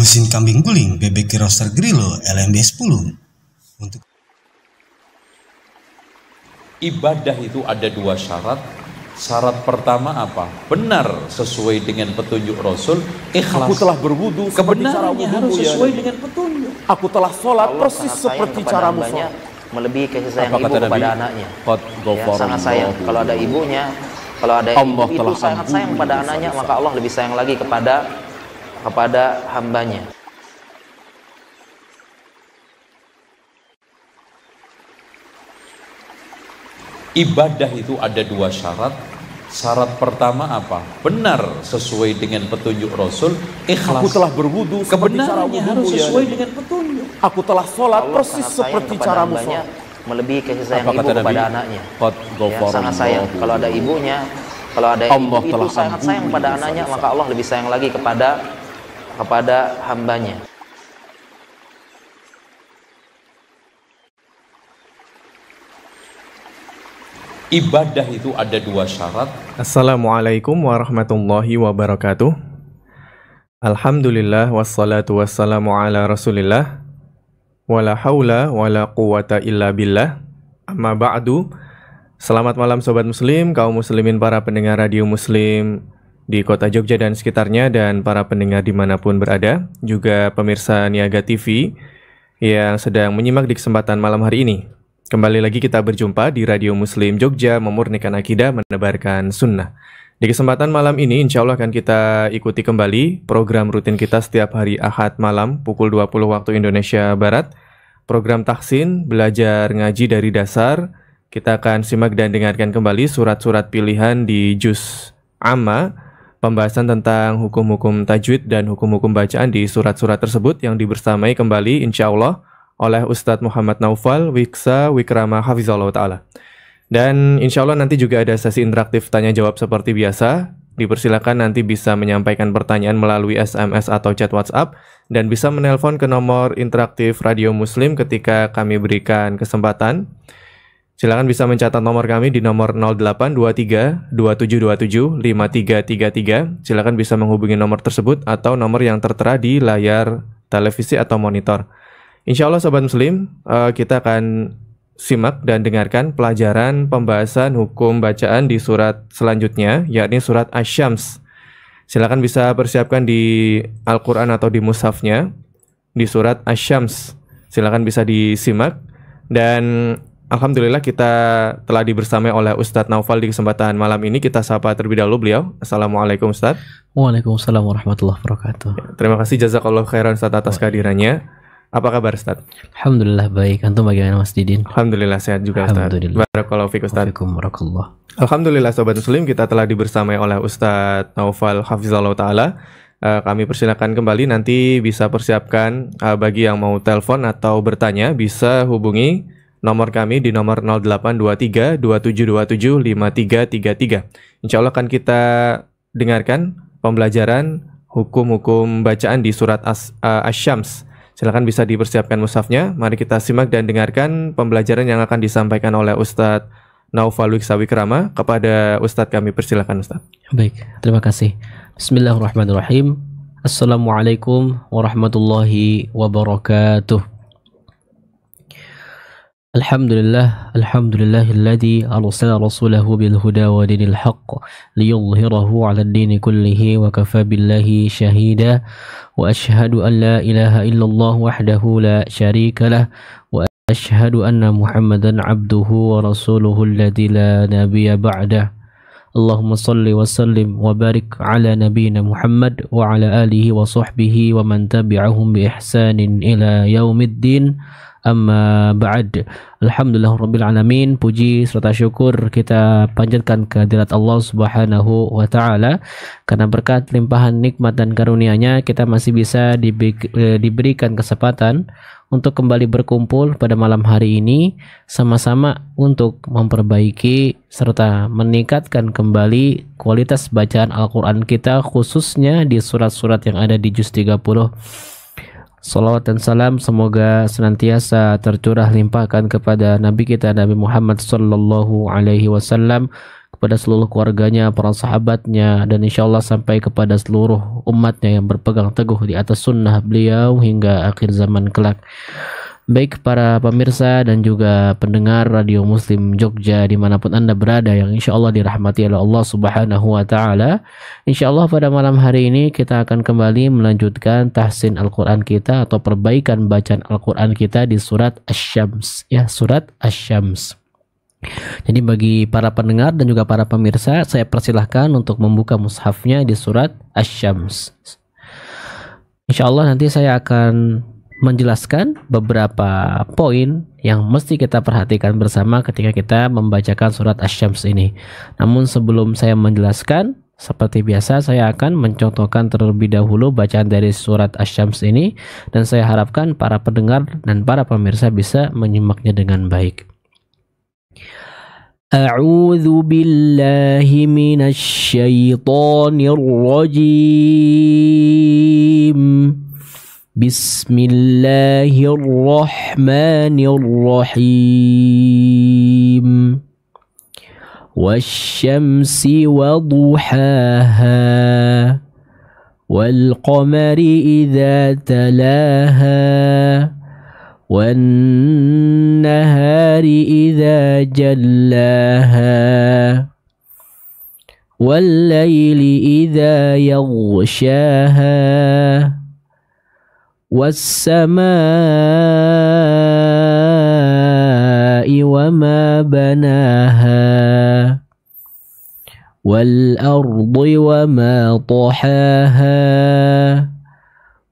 mesin kambing guling BBQ Roaster Grillo LMB 10 untuk ibadah itu ada dua syarat syarat pertama apa? Benar sesuai dengan petunjuk Rasul. Ikhlas. Aku telah berwudu kebenarannya harus ya sesuai ya, dengan petunjuk. Aku telah sholat Allah persis seperti caramu sholat. Melebihi kasih sayang apa ibu kepada Nabi? anaknya. ya, sangat sayang kalau ada ibunya, kalau ada Allah ibu itu sangat sayang kepada anaknya, maka Allah lebih sayang lagi kepada kepada hambanya. Ibadah itu ada dua syarat. Syarat pertama apa? Benar sesuai dengan petunjuk Rasul. Ikhlas. Aku telah berwudu. Kebenarannya harus ya. sesuai ya. dengan petunjuk. Aku telah sholat Allah persis seperti cara sholat. Melebihi kasih sayang apa ibu kepada Nabi? anaknya. Ya, sangat sayang. Kalau ada ibunya, kalau ada Allah ibu itu sangat sayang kepada anaknya, maka Allah lebih sayang lagi kepada kepada hambanya ibadah itu ada dua syarat. Assalamualaikum warahmatullahi wabarakatuh. Alhamdulillah wassalatu wassalamu ala Rasulillah. Wala haula wala quwata illa billah. Amma ba'du. Selamat malam sobat muslim, kaum muslimin para pendengar radio muslim di kota Jogja dan sekitarnya dan para pendengar dimanapun berada, juga pemirsa Niaga TV yang sedang menyimak di kesempatan malam hari ini. Kembali lagi kita berjumpa di Radio Muslim Jogja memurnikan akidah menebarkan sunnah. Di kesempatan malam ini insya Allah akan kita ikuti kembali program rutin kita setiap hari Ahad malam pukul 20 waktu Indonesia Barat. Program Taksin, belajar ngaji dari dasar. Kita akan simak dan dengarkan kembali surat-surat pilihan di jus Amma pembahasan tentang hukum-hukum tajwid dan hukum-hukum bacaan di surat-surat tersebut yang dibersamai kembali insya Allah oleh Ustadz Muhammad Naufal Wiksa Wikrama Hafizullah Ta'ala. Dan insya Allah nanti juga ada sesi interaktif tanya jawab seperti biasa. Dipersilakan nanti bisa menyampaikan pertanyaan melalui SMS atau chat WhatsApp dan bisa menelpon ke nomor interaktif Radio Muslim ketika kami berikan kesempatan. Silakan bisa mencatat nomor kami di nomor 0823 2727 5333. Silakan bisa menghubungi nomor tersebut atau nomor yang tertera di layar televisi atau monitor. Insya Allah Sobat Muslim, eh, kita akan simak dan dengarkan pelajaran pembahasan hukum bacaan di surat selanjutnya, yakni surat Asyams. Silakan bisa persiapkan di Al-Quran atau di Musafnya, di surat Asyams. Silakan bisa disimak. Dan Alhamdulillah kita telah dibersamai oleh Ustadz Naufal di kesempatan malam ini. Kita sapa terlebih dahulu beliau. Assalamualaikum Ustadz. Waalaikumsalam warahmatullahi wabarakatuh. Ya, terima kasih jazakallah khairan Ustadz atas kehadirannya. Apa kabar Ustadz? Alhamdulillah baik. Antum bagaimana Mas Didin? Alhamdulillah sehat juga Ustadz. Alhamdulillah. Alhamdulillah Sobat Muslim kita telah dibersamai oleh Ustadz Naufal Hafizullah Ta'ala. Eh, kami persilakan kembali nanti bisa persiapkan eh, bagi yang mau telepon atau bertanya bisa hubungi nomor kami di nomor 0823 2727 5333. Insya Allah akan kita dengarkan pembelajaran hukum-hukum bacaan di surat As, uh, Asy-Syams. Silakan bisa dipersiapkan musafnya. Mari kita simak dan dengarkan pembelajaran yang akan disampaikan oleh Ustadz Naufal Wiksawi Kerama kepada Ustadz kami. Persilahkan Ustadz. Baik, terima kasih. Bismillahirrahmanirrahim. Assalamualaikum warahmatullahi wabarakatuh. الحمد لله الحمد لله الذي أرسل رسوله بالهدى ودين الحق ليظهره على الدين كله وكفى بالله شهيدا وأشهد أن لا إله إلا الله وحده لا شريك له وأشهد أن محمدا عبده ورسوله الذي لا نبي بعده اللهم صل وسلم وبارك على نبينا محمد وعلى آله وصحبه ومن تبعهم بإحسان إلى يوم الدين Amma ba'd. Alhamdulillah rabbil alamin. Puji serta syukur kita panjatkan kehadirat Allah Subhanahu wa taala karena berkat limpahan nikmat dan karunia-Nya kita masih bisa e, diberikan kesempatan untuk kembali berkumpul pada malam hari ini sama-sama untuk memperbaiki serta meningkatkan kembali kualitas bacaan Al-Qur'an kita khususnya di surat-surat yang ada di juz 30 Salawat dan salam semoga senantiasa tercurah limpahkan kepada Nabi kita Nabi Muhammad Sallallahu Alaihi Wasallam kepada seluruh keluarganya, para sahabatnya dan insya Allah sampai kepada seluruh umatnya yang berpegang teguh di atas sunnah beliau hingga akhir zaman kelak. Baik para pemirsa dan juga pendengar Radio Muslim Jogja dimanapun Anda berada yang insya Allah dirahmati oleh Allah Subhanahu Wa Ta'ala. Insya Allah pada malam hari ini kita akan kembali melanjutkan tahsin Al-Quran kita atau perbaikan bacaan Al-Quran kita di surat Asy-Syams. Ya, surat Asy-Syams. Jadi bagi para pendengar dan juga para pemirsa, saya persilahkan untuk membuka mushafnya di surat Asy-Syams. Insya Allah nanti saya akan menjelaskan beberapa poin yang mesti kita perhatikan bersama ketika kita membacakan surat Asy-Syams ini. Namun sebelum saya menjelaskan, seperti biasa saya akan mencontohkan terlebih dahulu bacaan dari surat Asy-Syams ini dan saya harapkan para pendengar dan para pemirsa bisa menyimaknya dengan baik. أعوذ بالله من الشيطان الرجيم بسم الله الرحمن الرحيم والشمس وضحاها والقمر إذا تلاها والنهار إذا جلاها والليل إذا يغشاها والسماء وما بناها والأرض وما طحاها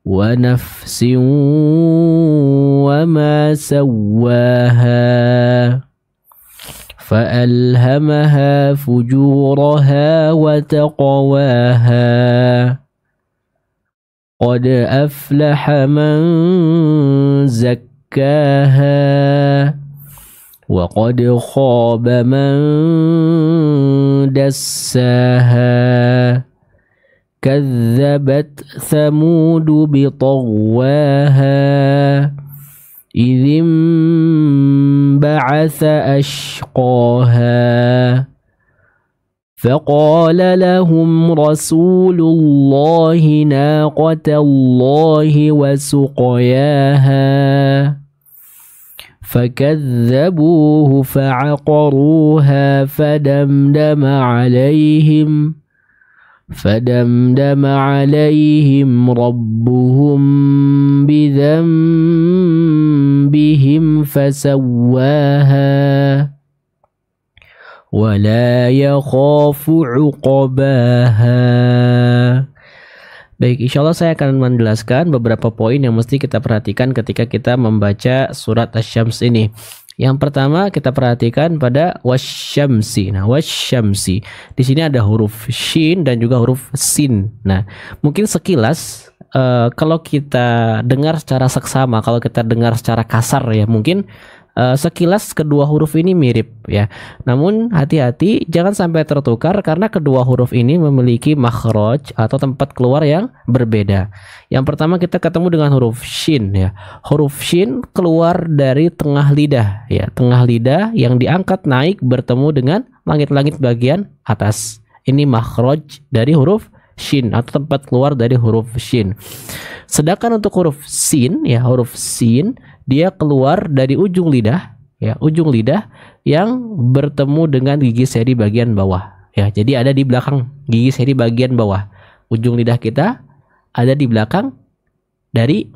ونفس وما سواها فألهمها فجورها وتقواها قد أفلح من زكاها وقد خاب من دساها كذبت ثمود بطغواها إذ انبعث أشقاها فقال لهم رسول الله ناقة الله وسقياها فكذبوه فعقروها فدمدم عليهم فدمدم عليهم ربهم بذنبهم فسواها ولا يخاف عقباها Baik, insya Allah saya akan menjelaskan beberapa poin yang mesti kita perhatikan ketika kita membaca surat Asy-Syams ini. Yang pertama kita perhatikan pada wasyamsi. Nah, wasyamsi. Di sini ada huruf shin dan juga huruf sin. Nah, mungkin sekilas uh, kalau kita dengar secara seksama, kalau kita dengar secara kasar ya, mungkin Uh, sekilas kedua huruf ini mirip ya. Namun hati-hati jangan sampai tertukar karena kedua huruf ini memiliki makhraj atau tempat keluar yang berbeda. Yang pertama kita ketemu dengan huruf shin ya. Huruf shin keluar dari tengah lidah ya, tengah lidah yang diangkat naik bertemu dengan langit-langit bagian atas. Ini makhraj dari huruf shin atau tempat keluar dari huruf shin. Sedangkan untuk huruf sin ya huruf sin dia keluar dari ujung lidah ya ujung lidah yang bertemu dengan gigi seri bagian bawah ya jadi ada di belakang gigi seri bagian bawah ujung lidah kita ada di belakang dari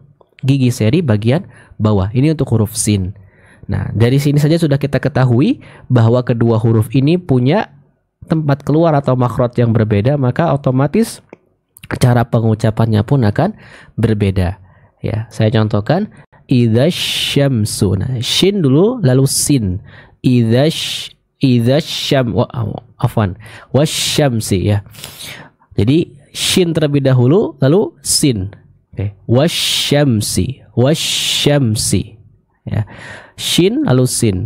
gigi seri bagian bawah ini untuk huruf sin nah dari sini saja sudah kita ketahui bahwa kedua huruf ini punya tempat keluar atau makrot yang berbeda maka otomatis cara pengucapannya pun akan berbeda ya saya contohkan idhash syamsu. Nah, shin dulu lalu sin. Idhash idhash syam wa, ah, afwan. Wasyamsi ya. Jadi shin terlebih dahulu lalu sin. Oke. Okay. Wasyamsi. Wasyamsi. Ya. Shin lalu sin.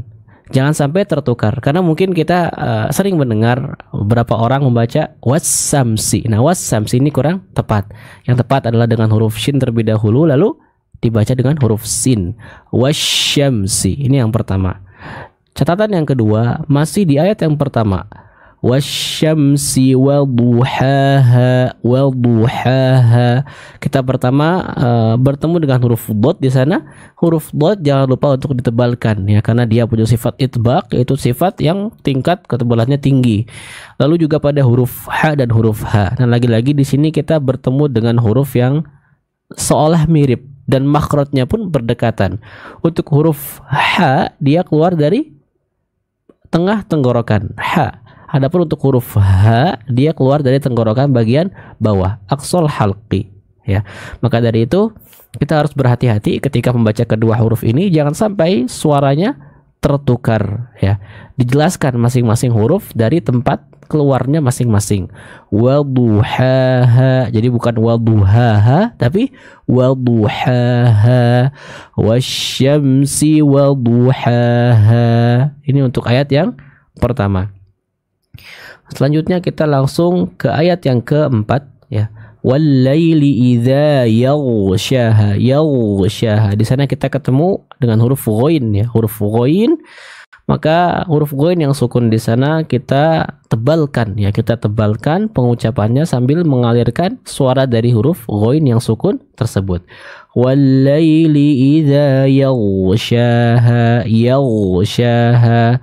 Jangan sampai tertukar karena mungkin kita uh, sering mendengar beberapa orang membaca wasamsi. Nah, wasamsi ini kurang tepat. Yang tepat adalah dengan huruf shin terlebih dahulu lalu dibaca dengan huruf sin wasyamsi ini yang pertama catatan yang kedua masih di ayat yang pertama wasyamsi waduhaha waduhaha kita pertama uh, bertemu dengan huruf dot di sana huruf dot jangan lupa untuk ditebalkan ya karena dia punya sifat itbak yaitu sifat yang tingkat ketebalannya tinggi lalu juga pada huruf h dan huruf h dan nah, lagi-lagi di sini kita bertemu dengan huruf yang seolah mirip dan makrotnya pun berdekatan. Untuk huruf H dia keluar dari tengah tenggorokan. H. Adapun untuk huruf H dia keluar dari tenggorokan bagian bawah, aksol halqi ya. Maka dari itu kita harus berhati-hati ketika membaca kedua huruf ini jangan sampai suaranya tertukar ya. Dijelaskan masing-masing huruf dari tempat keluarnya masing-masing. Waduhaha. Jadi bukan waduhaha tapi waduhaha. Wasyamsi waduhaha. Ini untuk ayat yang pertama. Selanjutnya kita langsung ke ayat yang keempat ya. Wallaili idza yaghsha. Yaghsha. Di sana kita ketemu dengan huruf ghain ya, huruf ghain maka huruf goin yang sukun di sana kita tebalkan ya kita tebalkan pengucapannya sambil mengalirkan suara dari huruf goin yang sukun tersebut walaili idza yaghshaha yaghshaha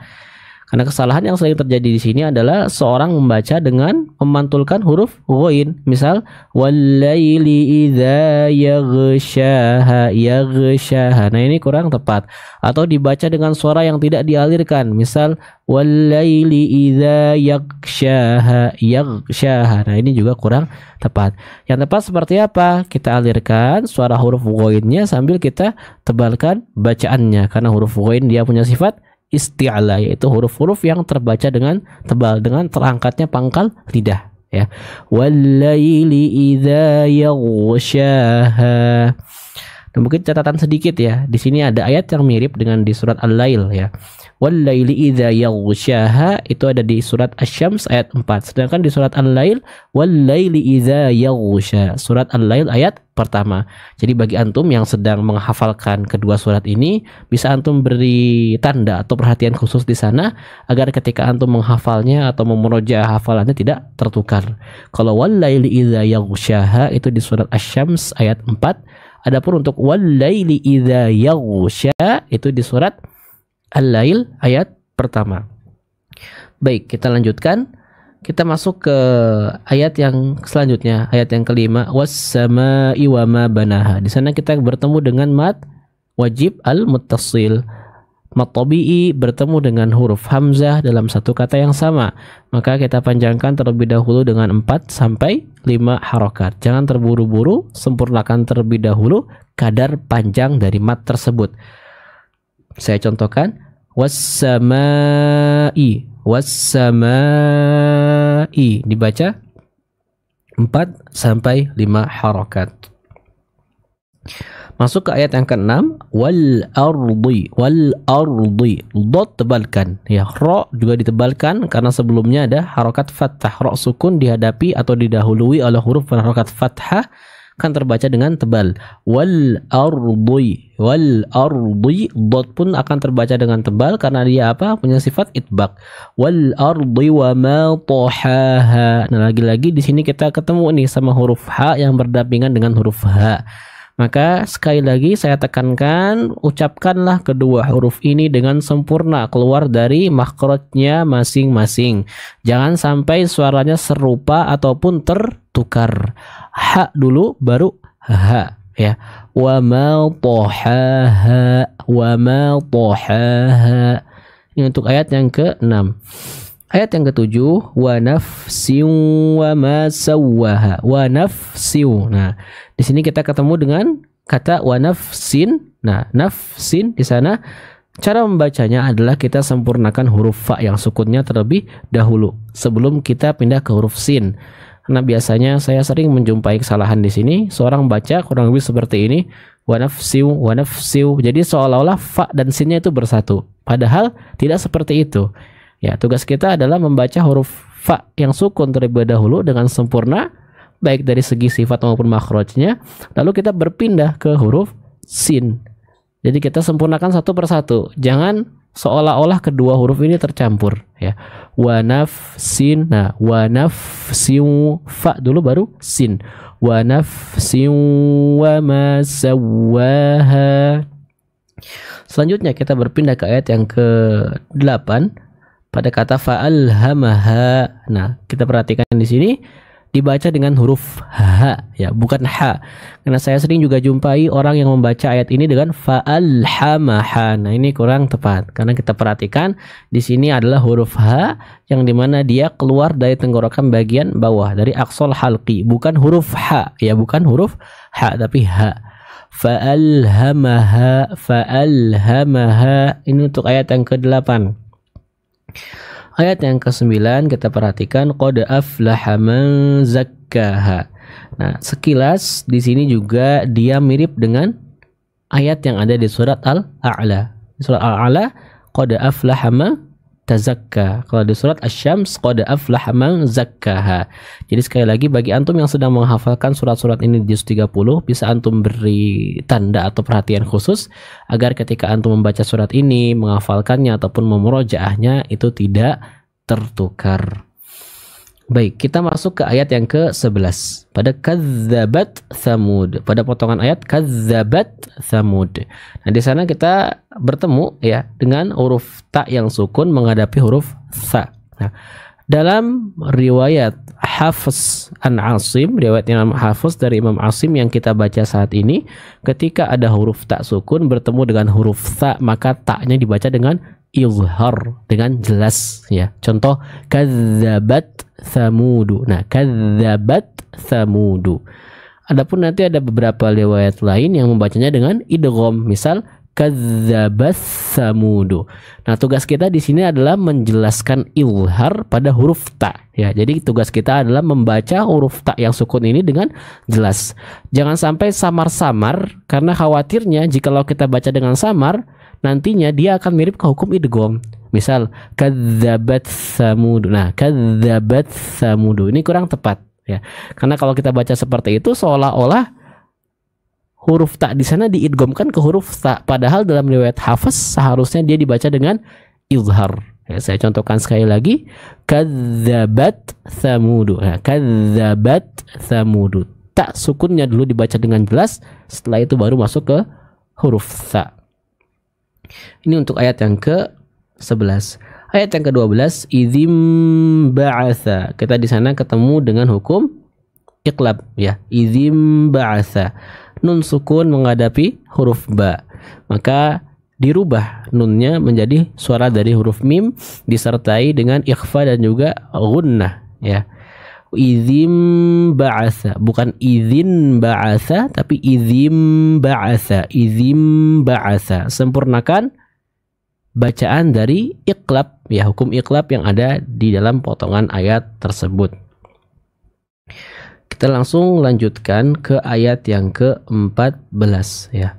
karena kesalahan yang sering terjadi di sini adalah seorang membaca dengan memantulkan huruf ghoin, Misal walaili idha yagshaha yagshaha. Nah, ini kurang tepat. Atau dibaca dengan suara yang tidak dialirkan. Misal walaili idha yagshaha yagshaha. Nah, ini juga kurang tepat. Yang tepat seperti apa? Kita alirkan suara huruf ghoinnya sambil kita tebalkan bacaannya karena huruf ghoin dia punya sifat isti'la yaitu huruf-huruf yang terbaca dengan tebal dengan terangkatnya pangkal lidah ya walaili idza yaghshaha Nah, mungkin catatan sedikit ya. Di sini ada ayat yang mirip dengan di surat Al-Lail ya. Wallaili idha yaghsyaha itu ada di surat Asyams ayat 4. Sedangkan di surat Al-Lail wallaili idha yaghsya. Surat Al-Lail ayat pertama. Jadi bagi antum yang sedang menghafalkan kedua surat ini bisa antum beri tanda atau perhatian khusus di sana agar ketika antum menghafalnya atau memeroja hafalannya tidak tertukar. Kalau wallaili idha yaghsyaha itu di surat Asyams ayat 4. Adapun untuk wallaili idza yaghsha itu di surat Al-Lail ayat pertama. Baik, kita lanjutkan. Kita masuk ke ayat yang selanjutnya, ayat yang kelima, was sama iwama banaha. Di sana kita bertemu dengan mat wajib al-muttasil. Mat bertemu dengan huruf hamzah dalam satu kata yang sama. Maka kita panjangkan terlebih dahulu dengan 4 sampai 5 harokat. Jangan terburu-buru, sempurnakan terlebih dahulu kadar panjang dari mat tersebut. Saya contohkan wassama'i wassama'i dibaca 4 sampai 5 harokat. Masuk ke ayat yang ke-6 wal ardi wal ardi dot tebalkan ya ro juga ditebalkan karena sebelumnya ada harokat fathah ro sukun dihadapi atau didahului oleh huruf harokat fathah kan terbaca dengan tebal wal ardi wal ardi dot pun akan terbaca dengan tebal karena dia apa punya sifat itbak wal ardi wa ma tohaha nah lagi-lagi di sini kita ketemu nih sama huruf h yang berdampingan dengan huruf h maka sekali lagi saya tekankan ucapkanlah kedua huruf ini dengan sempurna keluar dari makrotnya masing-masing. Jangan sampai suaranya serupa ataupun tertukar ha dulu baru ha ya wa ma tohaha wa ma tohaha ini untuk ayat yang ke-6 ayat yang ke-7 wa nafsiu wa ma sawaha wa nafsiu. nah di sini kita ketemu dengan kata wa nafsin nah nafsin di sana Cara membacanya adalah kita sempurnakan huruf fa yang sukunnya terlebih dahulu sebelum kita pindah ke huruf sin. Karena biasanya saya sering menjumpai kesalahan di sini. Seorang baca kurang lebih seperti ini. Wanafsiu, wanafsiu. Jadi seolah-olah fa dan sinnya itu bersatu. Padahal tidak seperti itu. Ya, tugas kita adalah membaca huruf fa yang sukun terlebih dahulu dengan sempurna baik dari segi sifat maupun makrojnya. Lalu kita berpindah ke huruf sin. Jadi kita sempurnakan satu persatu. Jangan seolah-olah kedua huruf ini tercampur ya wanafsin nah siu fa dulu baru sin siu wa ma selanjutnya kita berpindah ke ayat yang ke-8 pada kata faal fa'alhamaha nah kita perhatikan di sini dibaca dengan huruf H ya bukan H karena saya sering juga jumpai orang yang membaca ayat ini dengan fa'alhamaha nah ini kurang tepat karena kita perhatikan di sini adalah huruf H yang dimana dia keluar dari tenggorokan bagian bawah dari aksol halki, bukan huruf H ya bukan huruf H tapi ha fa'alhamaha fa'alhamaha ini untuk ayat yang ke-8 Ayat yang ke-9 kita perhatikan qad aflaha man zakkaha. Nah, sekilas di sini juga dia mirip dengan ayat yang ada di surat Al-A'la. Surat Al-A'la qad aflaha man tazakka. Kalau di surat Asy-Syams qad aflaha man zakkaha. Jadi sekali lagi bagi antum yang sedang menghafalkan surat-surat ini di juz 30 bisa antum beri tanda atau perhatian khusus agar ketika antum membaca surat ini, menghafalkannya ataupun memurojaahnya itu tidak tertukar. Baik, kita masuk ke ayat yang ke-11. Pada kadzabat Thamud. Pada potongan ayat kadzabat Thamud. Nah, di sana kita bertemu ya dengan huruf ta yang sukun menghadapi huruf sa Nah, dalam riwayat Hafiz an Asim, riwayat Imam Hafiz dari Imam Asim yang kita baca saat ini, ketika ada huruf tak sukun bertemu dengan huruf sa maka taknya dibaca dengan izhar dengan jelas ya. Contoh kadzabat Thamudu. Nah, kadzabat Thamudu. Adapun nanti ada beberapa riwayat lain yang membacanya dengan idgham, misal kadzabat samudu. Nah, tugas kita di sini adalah menjelaskan ilhar pada huruf ta ya. Jadi tugas kita adalah membaca huruf ta yang sukun ini dengan jelas. Jangan sampai samar-samar karena khawatirnya jikalau kita baca dengan samar nantinya dia akan mirip ke hukum idgham. Misal kadzabat samud. Nah, kadzabat samud ini kurang tepat ya. Karena kalau kita baca seperti itu seolah-olah huruf tak di sana diidgomkan ke huruf tak padahal dalam riwayat hafaz seharusnya dia dibaca dengan izhar. Ya, saya contohkan sekali lagi kadzabat samudu. Nah, kadzabat samudu. Tak sukunnya dulu dibaca dengan jelas, setelah itu baru masuk ke huruf tak. Ini untuk ayat yang ke 11. Ayat yang ke-12 izim ba'atha. Kita di sana ketemu dengan hukum iqlab ya. izim ba'atha. Nun sukun menghadapi huruf ba. Maka dirubah nunnya menjadi suara dari huruf mim disertai dengan ikhfa dan juga gunnah ya. Izim ba'atha bukan izin ba'atha tapi izim ba'atha izim ba'atha sempurnakan bacaan dari iklab ya hukum iklab yang ada di dalam potongan ayat tersebut. Kita langsung lanjutkan ke ayat yang ke-14 ya.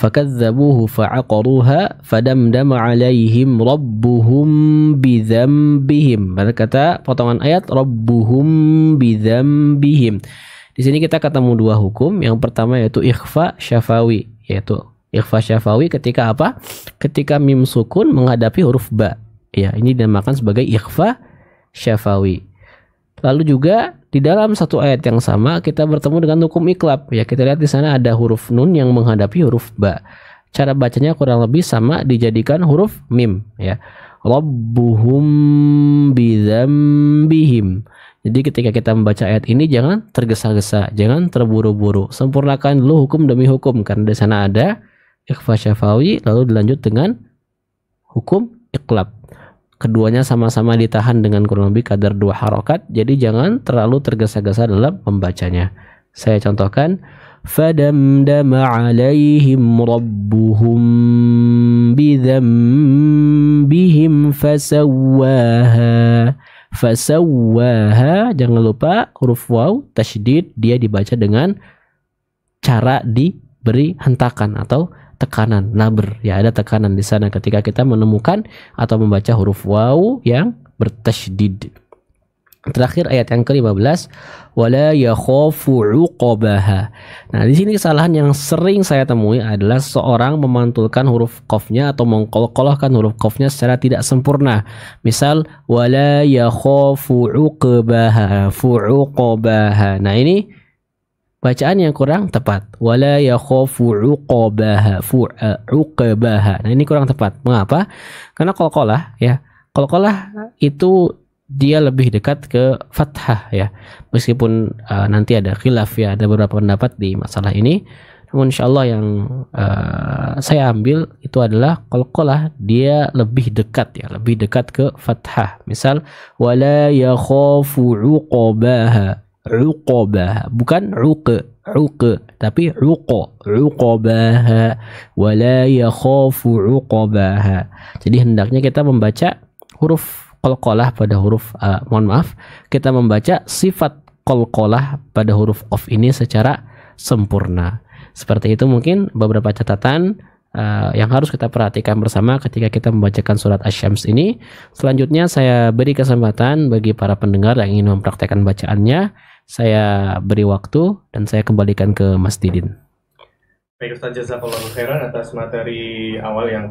فكذبوه فعقروها فدمدم عليهم ربهم بذنبهم pada kata potongan ayat rabbuhum bidzambihim di sini kita ketemu dua hukum yang pertama yaitu ikhfa syafawi yaitu ikhfa syafawi ketika apa? Ketika mim sukun menghadapi huruf ba. Ya, ini dinamakan sebagai ikhfa syafawi. Lalu juga di dalam satu ayat yang sama kita bertemu dengan hukum iklab. Ya, kita lihat di sana ada huruf nun yang menghadapi huruf ba. Cara bacanya kurang lebih sama dijadikan huruf mim, ya. Rabbuhum bidzambihim. Jadi ketika kita membaca ayat ini jangan tergesa-gesa, jangan terburu-buru. Sempurnakan dulu hukum demi hukum karena di sana ada ikhfa syafawi lalu dilanjut dengan hukum iklab Keduanya sama-sama ditahan dengan kurang lebih kadar dua harokat, jadi jangan terlalu tergesa-gesa dalam membacanya. Saya contohkan, fadamdama alaihim rabbuhum bidhambihim فَسَوَّاهَا فَسَوَّاهَا Jangan lupa huruf waw, tashdid dia dibaca dengan cara diberi hentakan atau tekanan naber ya ada tekanan di sana ketika kita menemukan atau membaca huruf waw yang bertasydid terakhir ayat yang ke-15 wala yakhafu uqabaha. Nah, di sini kesalahan yang sering saya temui adalah seorang memantulkan huruf qafnya atau mengkolokolahkan huruf qafnya secara tidak sempurna. Misal wala yakhafu uqabaha, fu'uqabaha. Nah, ini bacaan yang kurang tepat wala yakhafu uqabaha eh, uqabaha nah ini kurang tepat mengapa karena qalqalah ya qalqalah itu dia lebih dekat ke fathah ya meskipun uh, nanti ada khilaf ya ada beberapa pendapat di masalah ini namun insyaallah yang uh, saya ambil itu adalah qalqalah dia lebih dekat ya lebih dekat ke fathah misal wala yakhafu uqabaha uqabah bukan uq uq tapi uq uqabah wala yakhafu uqabah jadi hendaknya kita membaca huruf kolkolah pada huruf uh, mohon maaf kita membaca sifat kolkolah pada huruf of ini secara sempurna seperti itu mungkin beberapa catatan uh, yang harus kita perhatikan bersama ketika kita membacakan surat Asy-Syams ini. Selanjutnya saya beri kesempatan bagi para pendengar yang ingin mempraktekkan bacaannya saya beri waktu dan saya kembalikan ke Mas Didin. Baik Ustaz Jazakallah khairan atas materi awal yang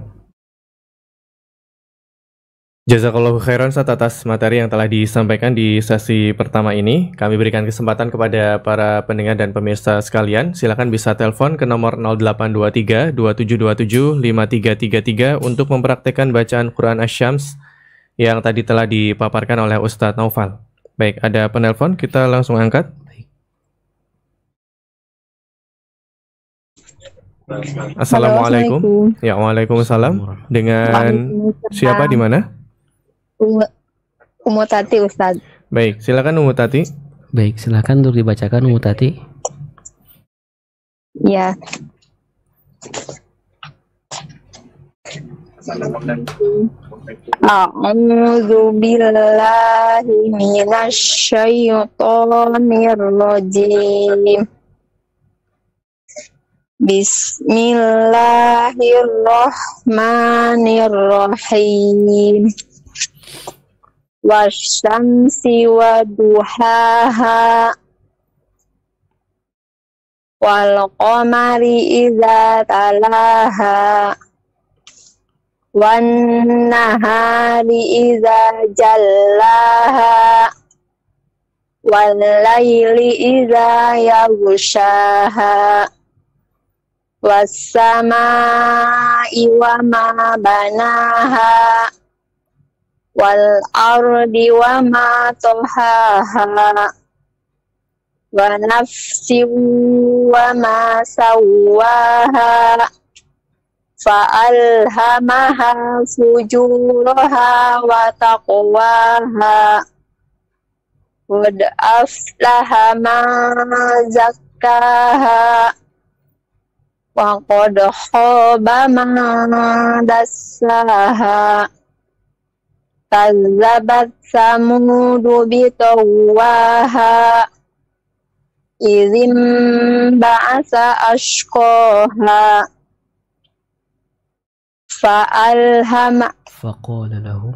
Jazakallahu khairan saat atas materi yang telah disampaikan di sesi pertama ini. Kami berikan kesempatan kepada para pendengar dan pemirsa sekalian. Silakan bisa telepon ke nomor 0823 2727 5333 untuk mempraktekkan bacaan Quran Asyams yang tadi telah dipaparkan oleh Ustadz Naufal. Baik, ada penelpon, kita langsung angkat. Assalamualaikum. Ya, waalaikumsalam. Dengan siapa di mana? Umu Tati Ustaz. Baik, silakan Umu Baik, silakan untuk dibacakan Umu Ya. A'udzubillahi minasyaitonir rajim Bismillahirrahmanirrahim Wasyamsi wa duhaha Wal qamari idza talaha wannahari iza jallaha wallaili iza yagushaha wassamai wa ma banaha wal ardi wa ma tuhaha wa nafsi wa ma sawaha fa'alhamaha fujuraha wa taqwaha wad aflaha ma zakkaha wa qad khaba man dassaha kazzabat samud bi tawaha izim ba'asa Ha فألهم فقال لهم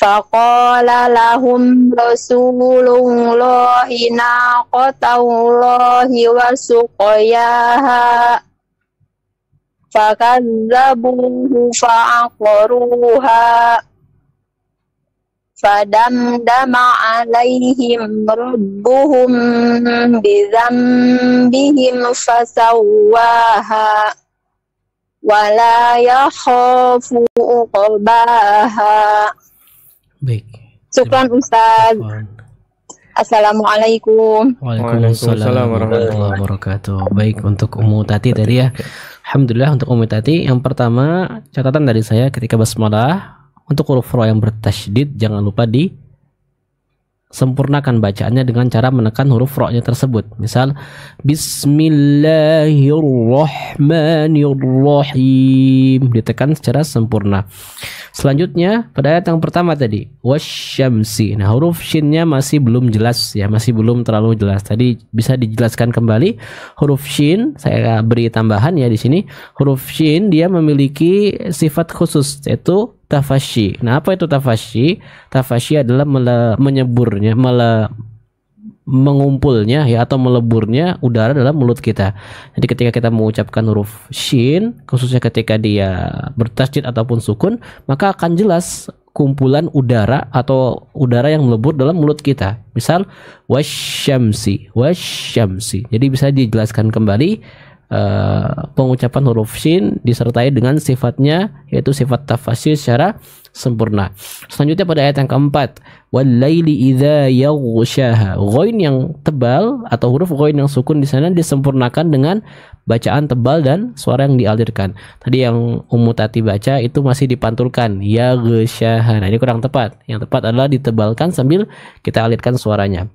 فقال لهم رسول الله ناقة الله وسقياها فكذبوه فعقروها فدمدم عليهم ربهم بذنبهم فسواها wala yakhafu uqbaha. Baik. Syukran Ustaz. Assalamualaikum. Waalaikumsalam warahmatullahi wabarakatuh. Baik untuk Umu Tati tadi ya. Alhamdulillah untuk Umu Tati yang pertama catatan dari saya ketika basmalah untuk huruf ro yang bertasydid jangan lupa di sempurnakan bacaannya dengan cara menekan huruf ro'nya tersebut. Misal Bismillahirrahmanirrahim ditekan secara sempurna. Selanjutnya pada ayat yang pertama tadi wasyamsi. Nah huruf shinnya masih belum jelas ya masih belum terlalu jelas. Tadi bisa dijelaskan kembali huruf shin saya beri tambahan ya di sini huruf shin dia memiliki sifat khusus yaitu tafashi. Nah, apa itu tafashi? Tafashi adalah mele, menyeburnya, mele, mengumpulnya ya atau meleburnya udara dalam mulut kita. Jadi ketika kita mengucapkan huruf shin, khususnya ketika dia bertasjid ataupun sukun, maka akan jelas kumpulan udara atau udara yang melebur dalam mulut kita. Misal wasyamsi, wasyamsi. Jadi bisa dijelaskan kembali Eh, pengucapan huruf shin disertai dengan sifatnya yaitu sifat tafasil secara sempurna. Selanjutnya pada ayat yang keempat, walaili idza yaghsyaha. Ghain yang tebal atau huruf ghain yang sukun di sana disempurnakan dengan bacaan tebal dan suara yang dialirkan. Tadi yang umutati Tati baca itu masih dipantulkan yaghsyaha. Nah, ini kurang tepat. Yang tepat adalah ditebalkan sambil kita alirkan suaranya.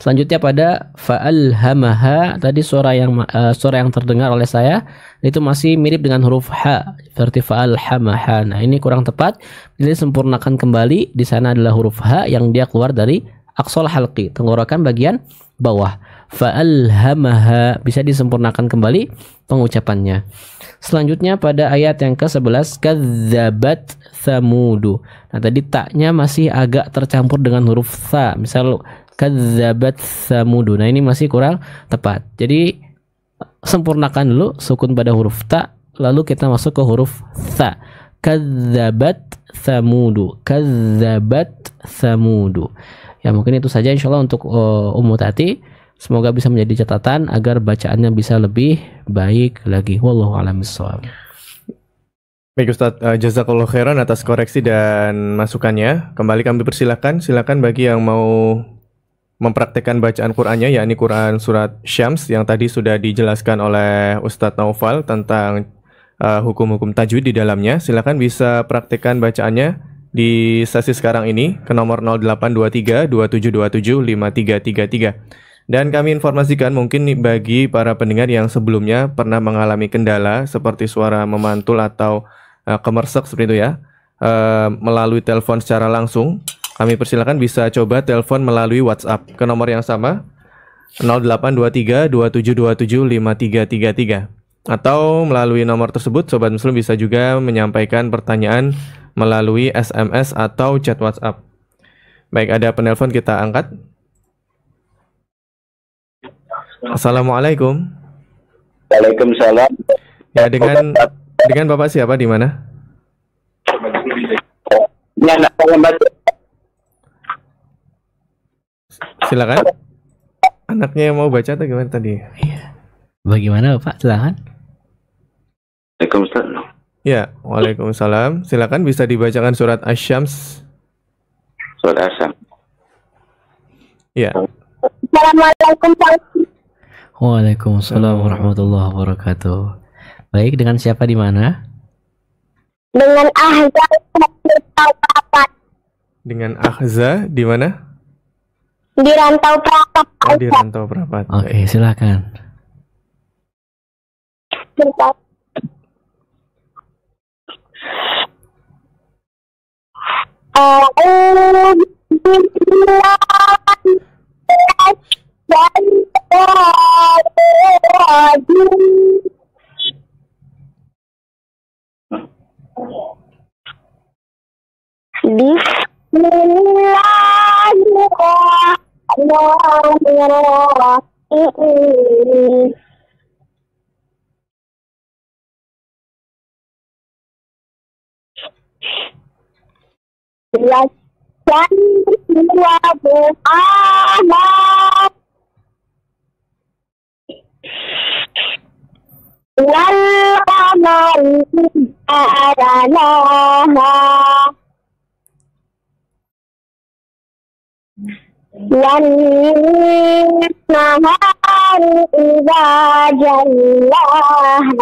Selanjutnya pada fa'alhamaha tadi suara yang uh, suara yang terdengar oleh saya itu masih mirip dengan huruf h, seperti fa'alhamaha. Nah, ini kurang tepat. Jadi sempurnakan kembali di sana adalah huruf h yang dia keluar dari aksol halqi, tenggorokan bagian bawah. Fa'alhamaha bisa disempurnakan kembali pengucapannya. Selanjutnya pada ayat yang ke-11 kadzabat samudu. Nah, tadi taknya masih agak tercampur dengan huruf sa. Misal Kazabat samudu. Nah, ini masih kurang tepat. Jadi sempurnakan dulu sukun pada huruf ta lalu kita masuk ke huruf sa. Kazabat samudu. Kazabat samudu. Ya, mungkin itu saja Insya Allah untuk uh, Ummu Tati. Semoga bisa menjadi catatan agar bacaannya bisa lebih baik lagi. Wallahu a'lam bishawab. Baik Ustaz, uh, eh, jazakallah khairan atas koreksi dan masukannya. Kembali kami persilahkan, silakan bagi yang mau mempraktekkan bacaan Qurannya yakni Quran surat Syams yang tadi sudah dijelaskan oleh Ustadz Naufal tentang eh, hukum-hukum uh, tajwid di dalamnya. silakan bisa praktekkan bacaannya di sesi sekarang ini ke nomor 082327275333 Dan kami informasikan mungkin bagi para pendengar yang sebelumnya pernah mengalami kendala seperti suara memantul atau uh, kemersek seperti itu ya uh, melalui telepon secara langsung kami persilakan bisa coba telepon melalui WhatsApp ke nomor yang sama 0823 2727 5333 atau melalui nomor tersebut sobat muslim bisa juga menyampaikan pertanyaan melalui SMS atau chat WhatsApp. Baik, ada penelpon kita angkat. Assalamualaikum. Waalaikumsalam. Ya dengan dengan Bapak siapa di mana? Ya, Silakan. Anaknya yang mau baca atau gimana tadi? Iya. Bagaimana Pak? Silakan. Waalaikumsalam. Ya, waalaikumsalam. Silakan bisa dibacakan surat asy Surat asy Ya. Assalamualaikum Waalaikumsalam warahmatullahi wabarakatuh. Baik, dengan siapa di mana? Dengan Ahza. Dengan Ahza di mana? Di Rantau perapat Oh, di Rantau perapat Oke, okay, silakan. Bismillahirrahmanirrahim. you. والنهار إذا جلاها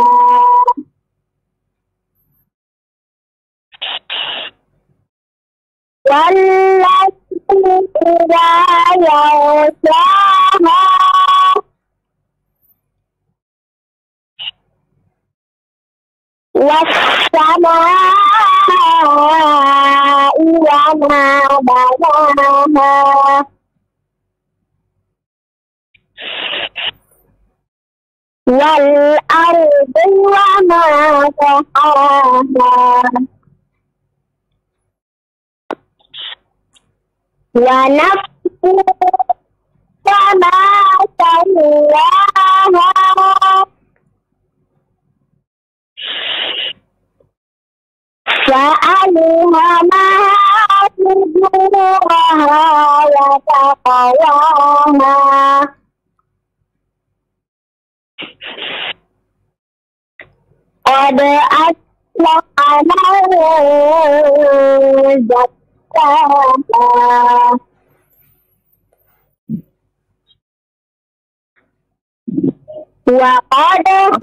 والليل إذا يغشاها والسماء وما بناها والأرض وما طحاها ونفس كما سواها فألهمها فجورها وتقواها Father, I fly my way Well, I don't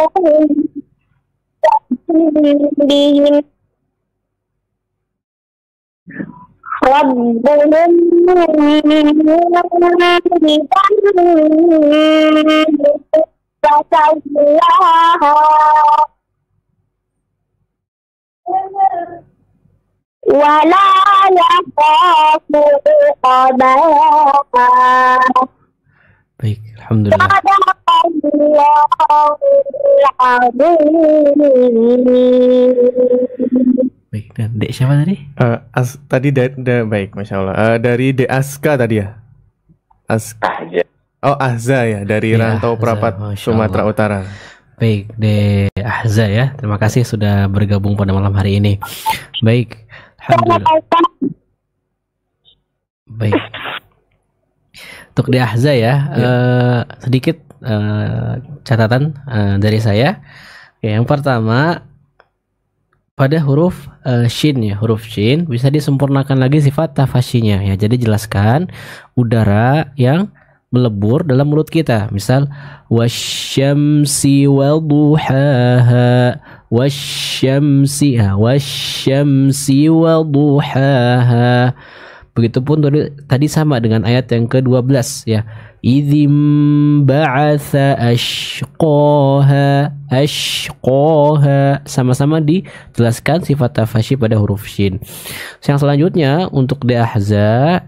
ربنا فتولاها ولا يخاف عقباها Baik, alhamdulillah. Baik, dan Dek siapa tadi? Uh, as, tadi da, da, baik, masya Allah. Uh, dari Dek Aska tadi ya? Aska. Oh Ahza ya, dari ya, Rantau Prapat, Sumatera Utara. Baik, De Ahza ya. Terima kasih sudah bergabung pada malam hari ini. Baik, alhamdulillah. Baik untuk di Ahza ya, ya. Uh, sedikit uh, catatan uh, dari saya. Oke, yang pertama pada huruf uh, shin ya, huruf shin bisa disempurnakan lagi sifat tafasinya ya. Jadi jelaskan udara yang melebur dalam mulut kita. Misal wasyamsi waduhaha wasyamsi ah, wasyamsi waduhaha Begitupun tadi, tadi sama dengan ayat yang ke-12 ya. Idzim ba'atsa ashqaha ashqaha sama-sama dijelaskan sifat tafasyi pada huruf shin. Yang selanjutnya untuk dahza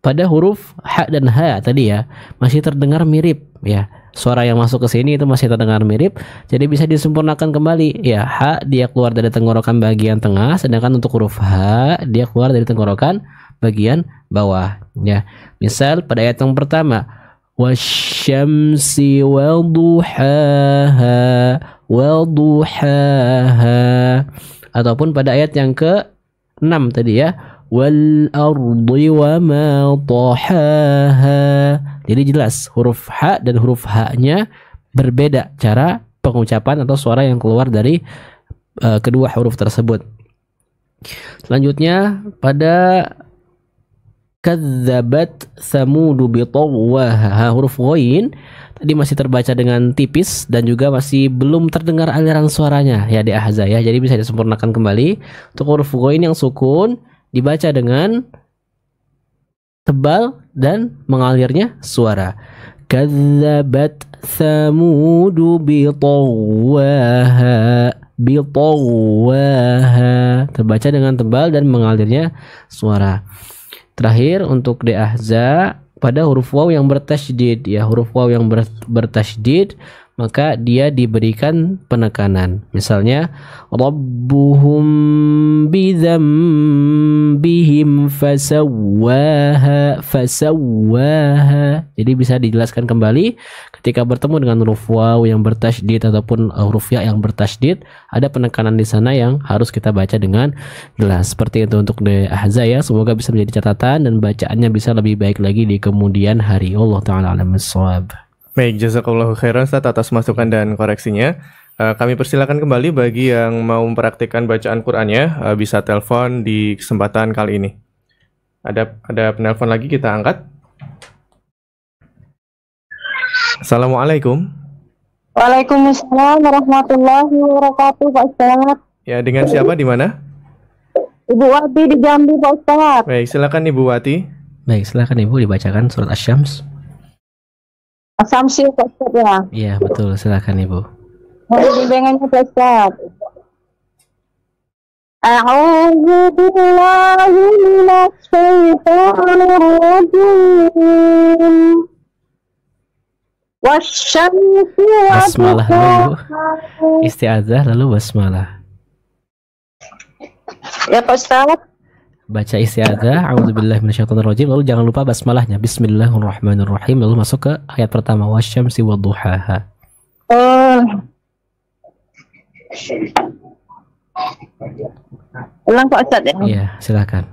pada huruf ha dan ha tadi ya masih terdengar mirip ya suara yang masuk ke sini itu masih terdengar mirip jadi bisa disempurnakan kembali ya ha dia keluar dari tenggorokan bagian tengah sedangkan untuk huruf ha dia keluar dari tenggorokan bagian bawah ya. Misal pada ayat yang pertama wasyamsi waduhaha waduhaha ataupun pada ayat yang ke-6 tadi ya wal ardi wa ma Jadi jelas huruf h dan huruf h-nya berbeda cara pengucapan atau suara yang keluar dari uh, kedua huruf tersebut. Selanjutnya pada kadzabat samudu bitawwaha huruf ghain tadi masih terbaca dengan tipis dan juga masih belum terdengar aliran suaranya ya di ahza ya jadi bisa disempurnakan kembali untuk huruf ghain yang sukun dibaca dengan tebal dan mengalirnya suara kadzabat samudu bitawwaha bitawwaha terbaca dengan tebal dan mengalirnya suara Terakhir untuk di pada huruf waw yang bertasydid ya huruf waw yang ber, bertasydid maka dia diberikan penekanan. Misalnya, Rabbuhum bidhambihim fasawwaha fasawwaha. Jadi bisa dijelaskan kembali ketika bertemu dengan huruf waw yang bertasydid ataupun eh, huruf ya yang bertasydid, ada penekanan di sana yang harus kita baca dengan jelas. Seperti itu untuk di Ahza ya. Semoga bisa menjadi catatan dan bacaannya bisa lebih baik lagi di kemudian hari. Allah taala alam Baik, jazakallahu khairan Ustaz atas masukan dan koreksinya. Uh, kami persilakan kembali bagi yang mau mempraktikkan bacaan Qur'annya uh, bisa telepon di kesempatan kali ini. Ada ada penelpon lagi kita angkat. Assalamualaikum. Waalaikumsalam warahmatullahi wabarakatuh Pak Ustaz. Ya, dengan siapa di mana? Ibu Wati di Jambi Pak Ustaz. Baik, silakan Ibu Wati. Baik, silakan Ibu dibacakan surat Asy-Syams. Asumsi Ustaz ya. Iya, betul. Silakan Ibu. Mau dibengannya Ustaz. أعوذ بالله من الشيطان الرجيم والشمس Basmalah lalu istiazah lalu basmalah ya baca istiadah auzubillahi minasyaitonirrajim lalu jangan lupa basmalahnya bismillahirrahmanirrahim lalu masuk ke ayat pertama wasyamsi wadduhaha oh ah. ulang kok Ustaz ya iya silakan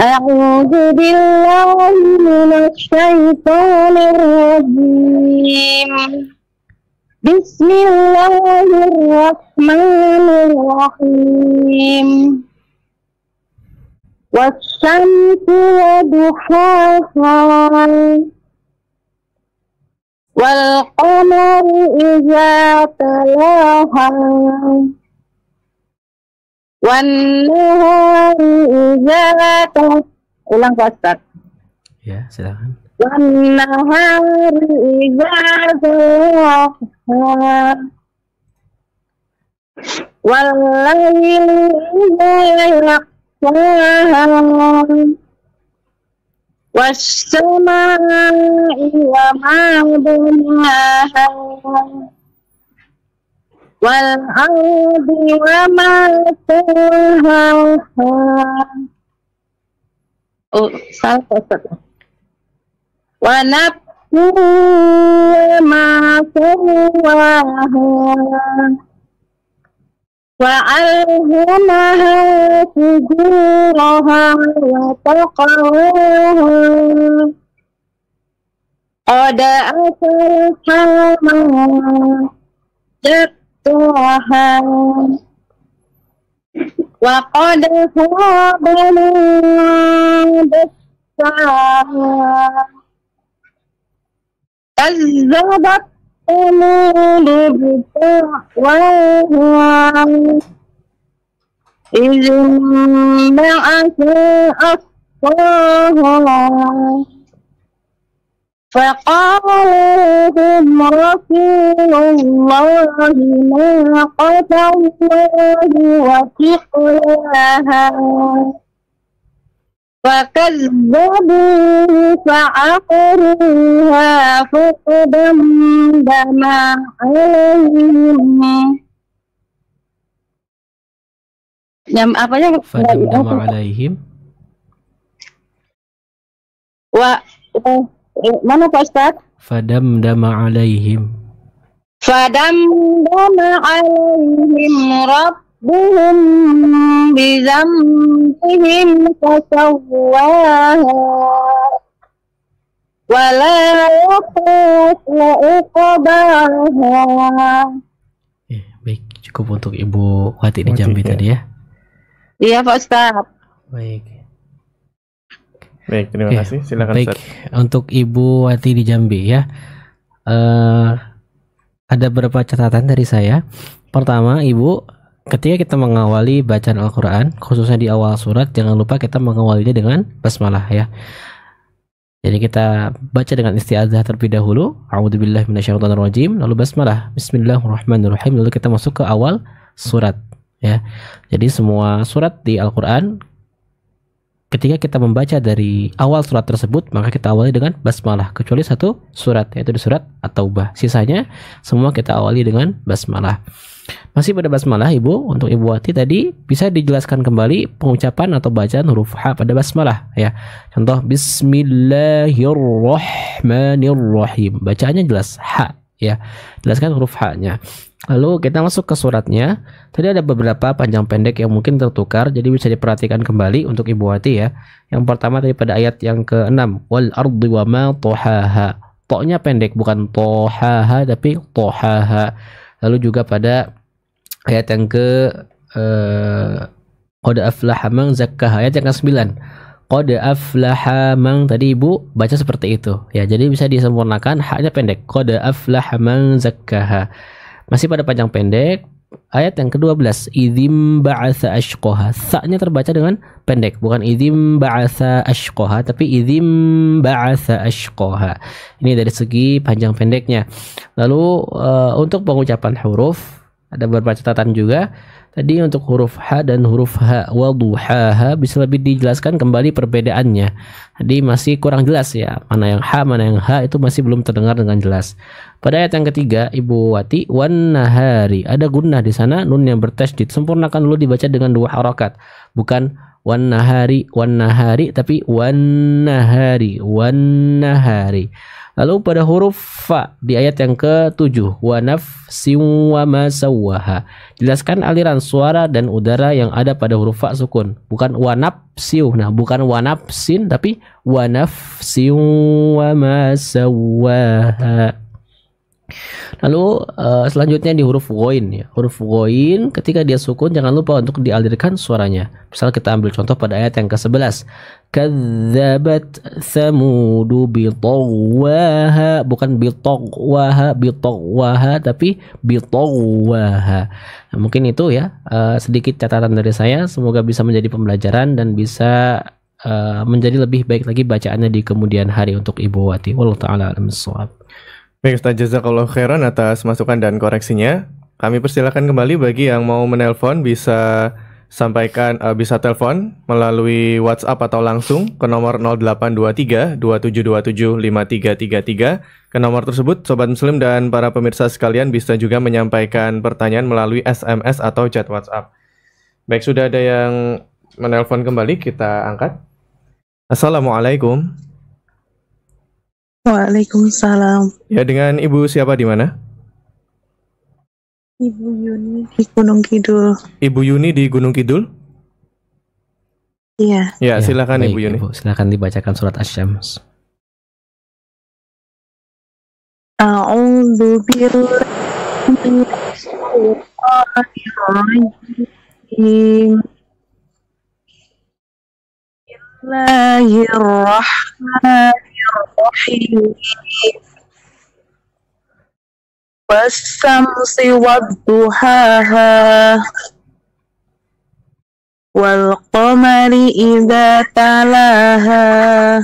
A'udzu billahi Bismillahirrahmanirrahim. والشمس وضحاها والقمر إذا تلاها والنهار إذا ulang Pak Ustaz ya silakan والنهار إذا تلاها والليل إذا والسماء وما بناها والأرض وما طولها Oh, salah Ustaz. ونبت وما طولها وألهمها فجورها وتقواها قد أفلح من زكاها وقد خاب من دساها كذبت الأمور بتقواها إذ فقال لهم رسول الله ناقة الله وسقياها فكذبوا فعقروها فقدم عليهم yang apanya fadama alaihim wa eh, mana Pak Ustaz fadam dama alaihim fadam dama alaihim rabb ربهم بذنبهم فسواها ولا يخاف عقباها eh, baik cukup untuk Ibu Wati di Jambi iya. tadi ya iya Pak Ustaz. baik Baik, terima eh, kasih. Silakan Baik, Ustaz. untuk Ibu Wati di Jambi ya. Uh, ada beberapa catatan dari saya. Pertama, Ibu Ketika kita mengawali bacaan Al-Quran, khususnya di awal surat, jangan lupa kita mengawalinya dengan basmalah ya. Jadi kita baca dengan isti'adzah terlebih dahulu. Alhamdulillahirobbilalamin, lalu basmalah. Bismillahirrahmanirrahim, lalu kita masuk ke awal surat ya. Jadi semua surat di Al-Qur'an ketika kita membaca dari awal surat tersebut, maka kita awali dengan basmalah kecuali satu surat yaitu di surat At-Taubah. Sisanya semua kita awali dengan basmalah. Masih pada basmalah Ibu, untuk Ibu Wati tadi bisa dijelaskan kembali pengucapan atau bacaan huruf H pada basmalah ya. Contoh bismillahirrahmanirrahim. Bacaannya jelas H ya. Jelaskan huruf H-nya. Lalu kita masuk ke suratnya. Tadi ada beberapa panjang pendek yang mungkin tertukar, jadi bisa diperhatikan kembali untuk Ibu Wati ya. Yang pertama tadi pada ayat yang ke-6, wal ardi wa ma tohaha. Toknya pendek bukan tohaha tapi tohaha lalu juga pada ayat yang ke eh, Qad aflaha man zakkaha ayat yang ke-9. Qad aflaha man tadi Ibu baca seperti itu. Ya, jadi bisa disempurnakan haknya pendek. Qad aflaha man zakkaha. Masih pada panjang pendek Ayat yang ke-12 Idzim ba'atha ashqaha sa terbaca dengan pendek Bukan idzim ba'atha ashqaha Tapi idzim ba'atha ashqaha Ini dari segi panjang pendeknya Lalu uh, untuk pengucapan huruf ada beberapa catatan juga. Tadi untuk huruf H dan huruf H waduhaha bisa lebih dijelaskan kembali perbedaannya. Jadi masih kurang jelas ya, mana yang H, mana yang H itu masih belum terdengar dengan jelas. Pada ayat yang ketiga, Ibu Wati wan nahari. Ada guna di sana, nun yang bertasydid. Sempurnakan dulu dibaca dengan dua harokat. Bukan wan nahari, wan nahari, tapi wan nahari, wan nahari. Lalu pada huruf fa di ayat yang ke-7, wa nafsin wa ma sawaha. Jelaskan aliran suara dan udara yang ada pada huruf fa sukun, bukan wa nafsiu. Nah, bukan wa nafsin tapi wa nafsin wa ma sawaha. Lalu uh, selanjutnya di huruf goin ya. Huruf goin ketika dia sukun jangan lupa untuk dialirkan suaranya. Misal kita ambil contoh pada ayat yang ke-11. Kadzabat Tsamud bi bukan bi tawwaha bi tapi bi Nah, mungkin itu ya uh, sedikit catatan dari saya semoga bisa menjadi pembelajaran dan bisa uh, menjadi lebih baik lagi bacaannya di kemudian hari untuk Ibu Wati. Wallahu taala alam Baik Ustaz Jazakallah Khairan atas masukan dan koreksinya. Kami persilakan kembali bagi yang mau menelpon bisa sampaikan uh, bisa telepon melalui WhatsApp atau langsung ke nomor 0823 2727 5333. Ke nomor tersebut sobat muslim dan para pemirsa sekalian bisa juga menyampaikan pertanyaan melalui SMS atau chat WhatsApp. Baik, sudah ada yang menelpon kembali kita angkat. Assalamualaikum. Waalaikumsalam. Ya dengan ibu siapa di mana? Ibu Yuni di Gunung Kidul. Ibu Yuni di Gunung Kidul? Iya. Ya, ya silakan Ibu Yuni. Ibu, silakan dibacakan surat Asy-Syams. A'udzu billahi minasy الرحيم والشمس وضحاها والقمر إذا تلاها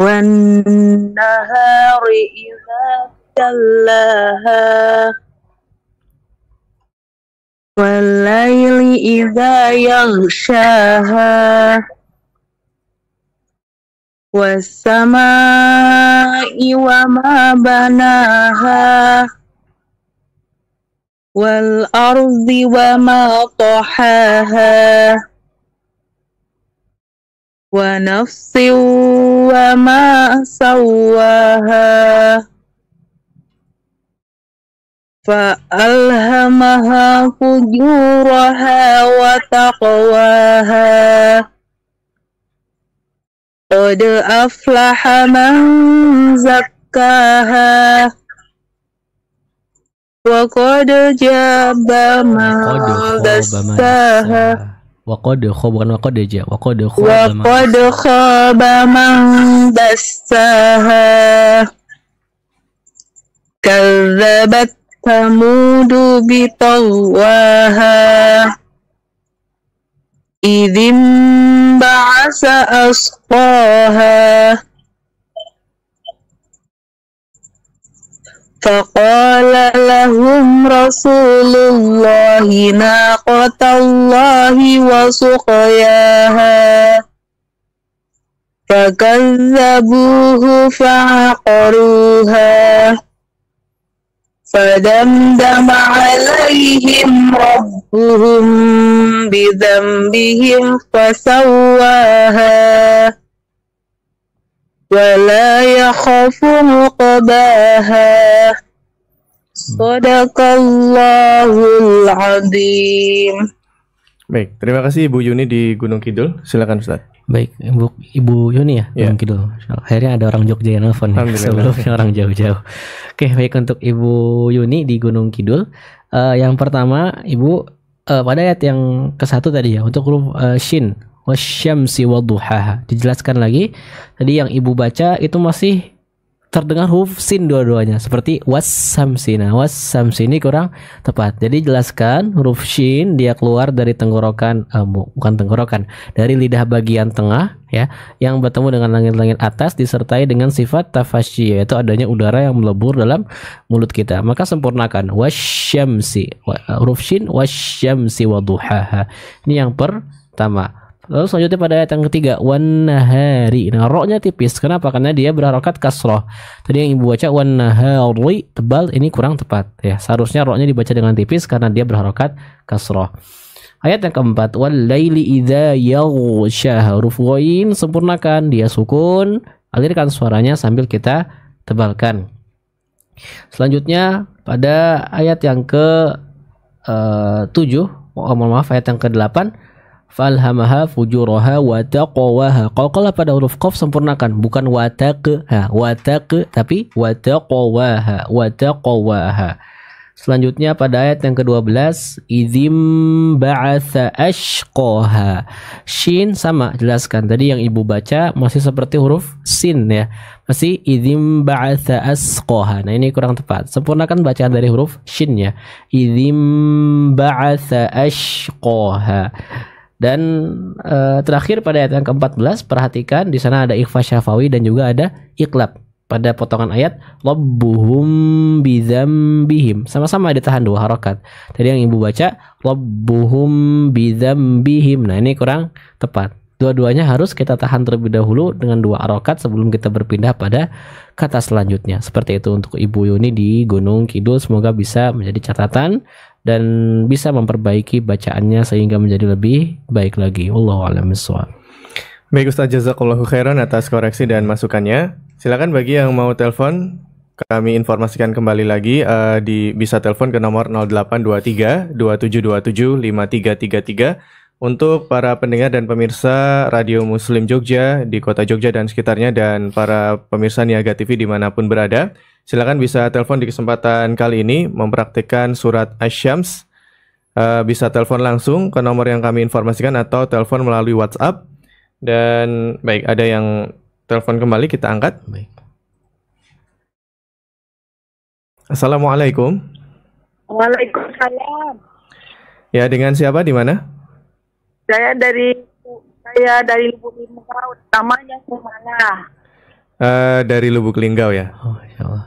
والنهار إذا جلاها والليل إذا يغشاها والسماء وما بناها والأرض وما طحاها ونفس وما سواها فألهمها فجورها وتقواها Qad aflaha man zakkaha Wa qad jaba man dastaha Wa qad khaba man dastaha Wa qad khaba man dastaha Kazzabat tamudu bi إذ انبعث أسقاها فقال لهم رسول الله ناقة الله وسقياها فكذبوه فعقروها فدمدم عليهم ربهم بذنبهم فسواها ولا يخاف مقباها صدق الله العظيم Baik, terima kasih Ibu Yuni di Gunung Kidul. Silakan Ustaz. Baik, Ibu Ibu Yuni ya, yeah. Kidul. Akhirnya ada orang Jogja yang nelfon ya, sebelumnya orang jauh-jauh. Oke, baik untuk Ibu Yuni di Gunung Kidul. Uh, yang pertama, Ibu uh, pada ayat yang ke satu tadi ya, untuk huruf uh, shin wasyamsi waduhaha. Dijelaskan lagi. Tadi yang Ibu baca itu masih terdengar huruf sin dua-duanya seperti wasamsina. ini kurang tepat. Jadi jelaskan huruf shin dia keluar dari tenggorokan eh, bukan tenggorokan, dari lidah bagian tengah ya yang bertemu dengan langit-langit atas disertai dengan sifat tafasyi yaitu adanya udara yang melebur dalam mulut kita. Maka sempurnakan wasyamsi. Huruf shin wasyamsi waduhaha. Ini yang pertama. Lalu selanjutnya pada ayat yang ketiga wan Nah, roknya tipis. Kenapa? Karena dia berharokat kasroh. Tadi yang ibu baca wan tebal ini kurang tepat ya. Seharusnya roknya dibaca dengan tipis karena dia berharokat kasroh. Ayat yang keempat walaili laili idza yaghsha huruf wain sempurnakan dia sukun alirkan suaranya sambil kita tebalkan. Selanjutnya pada ayat yang ke uh, tujuh, oh, mohon maaf ayat yang ke 8 falhamaha fujuroha wa Kalau kalah pada huruf qaf sempurnakan, bukan wa wataq tapi wa taqwaha, Selanjutnya pada ayat yang ke-12 Izim ba'atha ashqoha Shin sama jelaskan Tadi yang ibu baca masih seperti huruf sin ya Masih Izim ba'atha ashqoha Nah ini kurang tepat Sempurnakan bacaan dari huruf shin ya Izim ba'atha ashqoha dan e, terakhir pada ayat yang ke-14 perhatikan di sana ada ikhfa syafawi dan juga ada iklab pada potongan ayat rabbuhum bidzambihim. Sama-sama ditahan dua harokat. Tadi yang ibu baca rabbuhum bidzambihim. Nah, ini kurang tepat. Dua-duanya harus kita tahan terlebih dahulu dengan dua harokat sebelum kita berpindah pada kata selanjutnya. Seperti itu untuk Ibu Yuni di Gunung Kidul. Semoga bisa menjadi catatan dan bisa memperbaiki bacaannya sehingga menjadi lebih baik lagi. Wallahu a'lam Baik Ustaz Jazakallahu khairan atas koreksi dan masukannya. Silakan bagi yang mau telepon kami informasikan kembali lagi uh, di bisa telepon ke nomor 0823 2727 5333 untuk para pendengar dan pemirsa Radio Muslim Jogja di kota Jogja dan sekitarnya dan para pemirsa Niaga TV dimanapun berada silakan bisa telepon di kesempatan kali ini mempraktikkan surat asyams. Uh, eh, bisa telepon langsung ke nomor yang kami informasikan atau telepon melalui WhatsApp. Dan baik, ada yang telepon kembali kita angkat. Baik. Assalamualaikum. Waalaikumsalam. Ya, dengan siapa di mana? Saya dari saya dari Lubuk Linggau, namanya Sumala. Uh, eh, dari Lubuk Linggau ya. Oh, insyaallah.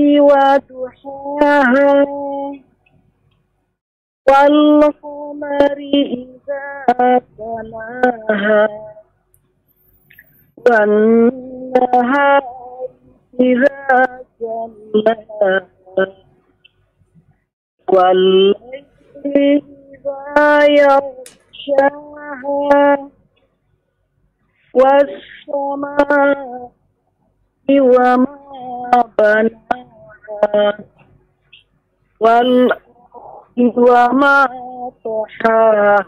وضحاها والقمر إذا تلاها والنهار إذا جلاها والليل إذا يغشاها والسماء وما بنات والأرض وما طحاها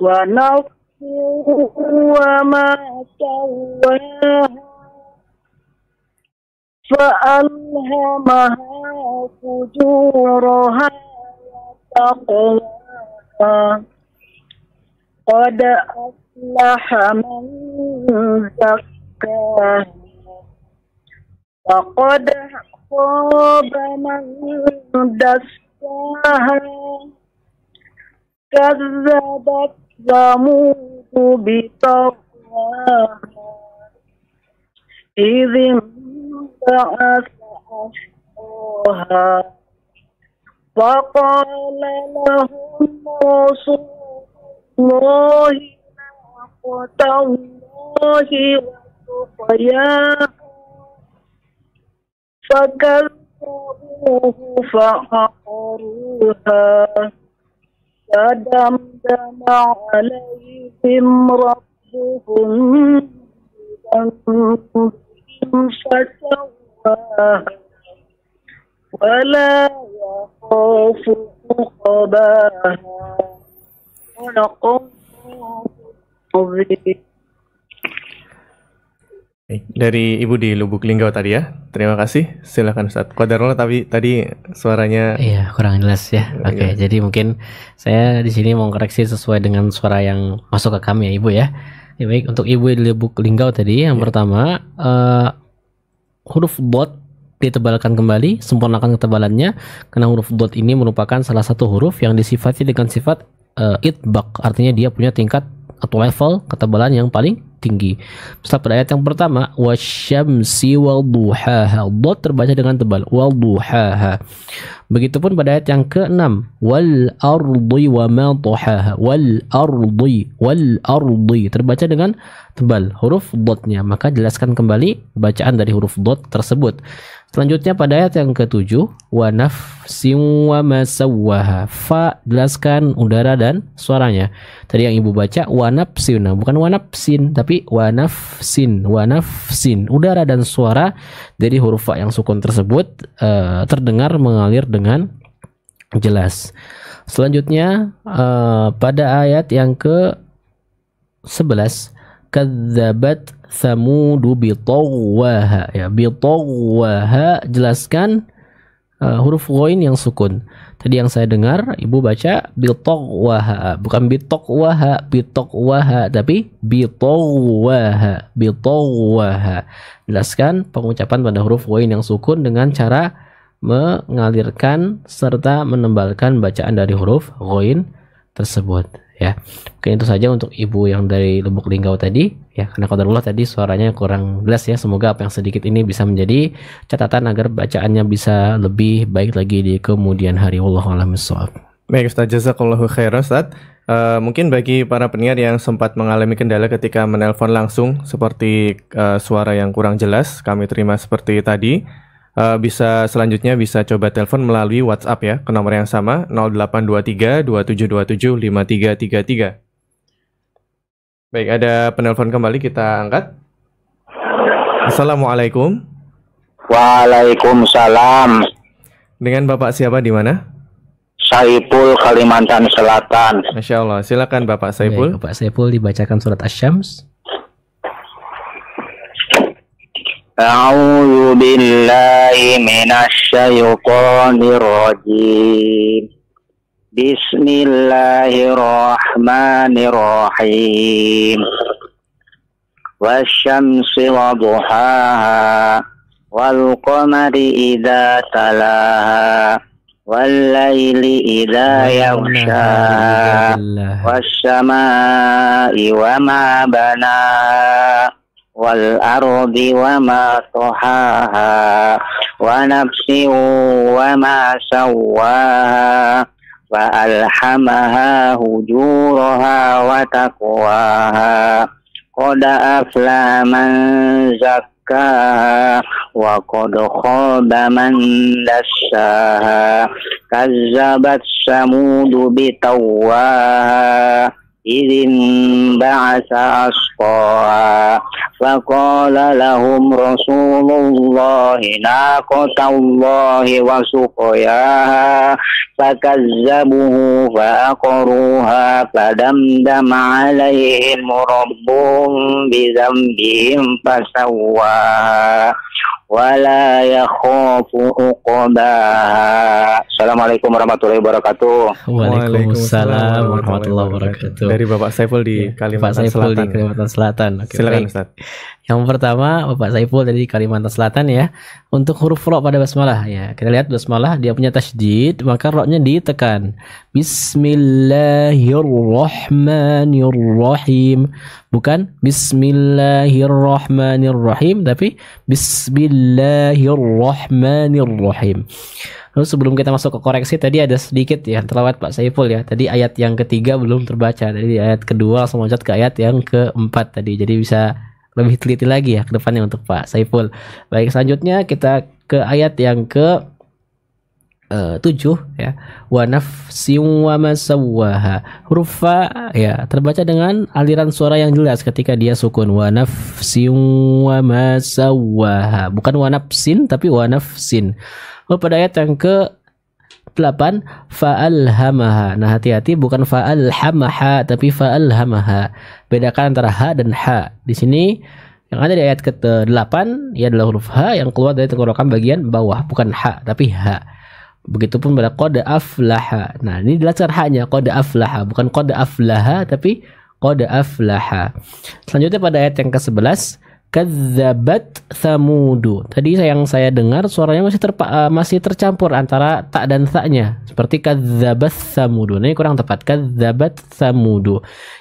ونفس وما سواها فألهمها فجورها وتقواها قد أفلح من زكاها الكاهن فقد خاب من دساها كذبت ثمود بطغواها إذ انبعث أشقاها فقال لهم رسول الله ناقة الله ضياء فكذبوه فعقروها فدمدم عليهم ربهم بذنبهم فسواها ولا يخاف عقباها ولقد عظيم Dari Ibu di Lubuk Linggau tadi ya. Terima kasih. Silakan Ustaz. Kodarola tapi tadi suaranya Iya, kurang jelas ya. Oke, okay, jadi mungkin saya di sini mau koreksi sesuai dengan suara yang masuk ke kami ya, Ibu ya. ya baik, untuk Ibu di Lubuk Linggau tadi yang ya. pertama uh, huruf bot ditebalkan kembali, sempurnakan ketebalannya karena huruf bot ini merupakan salah satu huruf yang disifati dengan sifat uh, eh, itbak, artinya dia punya tingkat atau level ketebalan yang paling tinggi. Setelah pada ayat yang pertama, wasyamsi wal duhaha. Dot terbaca dengan tebal, wal duhaha. Begitupun pada ayat yang keenam, wal ardi wa ma tuhaha. Wal ardi, wal ardi. Terbaca dengan tebal huruf dotnya. Maka jelaskan kembali bacaan dari huruf dot tersebut. Selanjutnya pada ayat yang ketujuh, wa nafsin wa Fa jelaskan udara dan suaranya. Tadi yang ibu baca wa nafsin, nah, bukan wa nafsin, tapi wa nafsin, wa nafsin. Udara dan suara dari huruf fa yang sukun tersebut uh, terdengar mengalir dengan jelas. Selanjutnya uh, pada ayat yang ke 11 kadzabat samudu bitawwaha ya bitawwaha jelaskan uh, huruf ghain yang sukun tadi yang saya dengar ibu baca bitawwaha bukan bitawwaha bitawwaha tapi bitawwaha bitawwaha jelaskan pengucapan pada huruf ghain yang sukun dengan cara mengalirkan serta menembalkan bacaan dari huruf ghain tersebut ya. Mungkin itu saja untuk ibu yang dari Lubuk Linggau tadi ya karena qadarullah tadi suaranya kurang jelas ya. Semoga apa yang sedikit ini bisa menjadi catatan agar bacaannya bisa lebih baik lagi di kemudian hari. Allah a'lam Baik Ustaz, jazakallahu khairan Ustaz. Uh, mungkin bagi para penyiar yang sempat mengalami kendala ketika menelpon langsung seperti uh, suara yang kurang jelas, kami terima seperti tadi uh, bisa selanjutnya bisa coba telepon melalui WhatsApp ya ke nomor yang sama 0823 2727 5333. Baik, ada penelpon kembali kita angkat. Assalamualaikum. Waalaikumsalam. Dengan Bapak siapa di mana? Saipul Kalimantan Selatan. Masya Allah, silakan Bapak Saipul. Bapak Saipul dibacakan surat asyams. syams أعوذ بالله من الشيطان الرجيم بسم الله الرحمن الرحيم والشمس وضحاها والقمر إذا تلاها والليل إذا يغشاها والسماء وما بناها والأرض وما طحاها ونفس وما سواها فألحمها هجورها وتقواها قد أفلى من زكاها وقد خاب من دساها كذبت ثمود بتواها إذ انبعث أشقاها فقال لهم رسول الله ناقة الله وسقياها فكذبوه فأقروها فدمدم عليهم ربهم بذنبهم فسواها ولا يخاف عقباها Assalamualaikum warahmatullahi wabarakatuh Waalaikumsalam warahmatullahi wabarakatuh Dari Bapak Saiful di iya, Kalimantan Pak Saiful Selatan di Kalimantan Selatan Oke, Silakan Ustaz yang pertama Bapak Saiful dari Kalimantan Selatan ya. Untuk huruf ro pada basmalah ya. Kita lihat basmalah dia punya tasjid maka ro ditekan. Bismillahirrahmanirrahim. Bukan bismillahirrahmanirrahim tapi bismillahirrahmanirrahim. Lalu sebelum kita masuk ke koreksi tadi ada sedikit ya terlewat Pak Saiful ya. Tadi ayat yang ketiga belum terbaca. Jadi ayat kedua langsung loncat ke ayat yang keempat tadi. Jadi bisa lebih teliti lagi ya ke depannya untuk Pak Saiful. Baik, selanjutnya kita ke ayat yang ke eh, uh, 7 ya. Wa nafsin wa masawaha. Huruf fa ya terbaca dengan aliran suara yang jelas ketika dia sukun. Wa nafsin wa masawaha. Bukan wa nafsin tapi wa nafsin. Lalu oh, pada ayat yang ke 8 fa'alhamaha. Nah, hati-hati bukan fa'alhamaha tapi fa'alhamaha. Bedakan antara ha dan ha. Di sini yang ada di ayat ke-8 ya adalah huruf ha yang keluar dari tenggorokan bagian bawah, bukan ha tapi ha. Begitupun pada qad aflaha. Nah, ini dilacar hanya qad aflaha, bukan qad aflaha tapi qad aflaha. Selanjutnya pada ayat yang ke-11 Kazabat samudu. Tadi yang saya dengar suaranya masih terpa, uh, masih tercampur antara tak dan taknya. Seperti kazabat samudu. Ini kurang tepat. Kazabat samudu.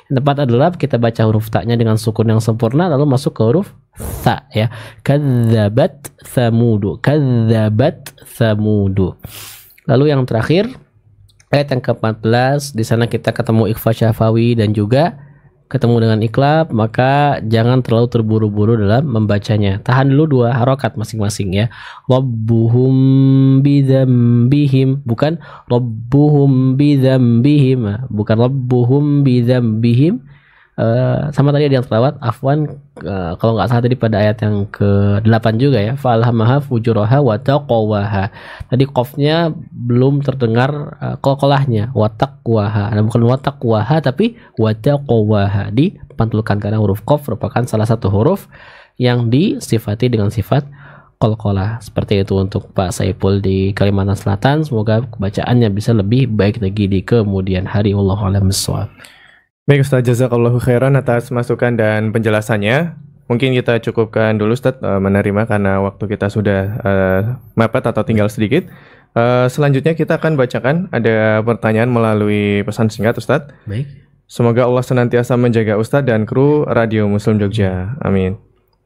Yang tepat adalah kita baca huruf taknya dengan sukun yang sempurna lalu masuk ke huruf sa ya. Kazabat samudu. Kazabat samudu. Lalu yang terakhir ayat yang ke-14 di sana kita ketemu ikhfa syafawi dan juga ketemu dengan ikhlab maka jangan terlalu terburu-buru dalam membacanya tahan dulu dua harokat masing-masing ya robbuhum bidambihim bukan robbuhum bidambihim bukan robbuhum bidambihim Eh, sama tadi ada yang terawat afwan uh, kalau nggak salah tadi pada ayat yang ke-8 juga ya falhamaha fujuraha wa taqwaha tadi kofnya belum terdengar uh, eh, kolkolahnya wa taqwaha nah, bukan wa taqwaha tapi wa taqwaha dipantulkan karena huruf kof merupakan salah satu huruf yang disifati dengan sifat kolkolah seperti itu untuk Pak Saipul di Kalimantan Selatan semoga bacaannya bisa lebih baik lagi di kemudian hari Allah alam Baik Ustaz, jazakallahu khairan atas masukan dan penjelasannya. Mungkin kita cukupkan dulu Ustaz eh, menerima karena waktu kita sudah uh, mepet atau tinggal sedikit. Uh, selanjutnya kita akan bacakan ada pertanyaan melalui pesan singkat Ustaz. Baik. Semoga Allah senantiasa menjaga Ustaz dan kru Radio Muslim Jogja. Amin.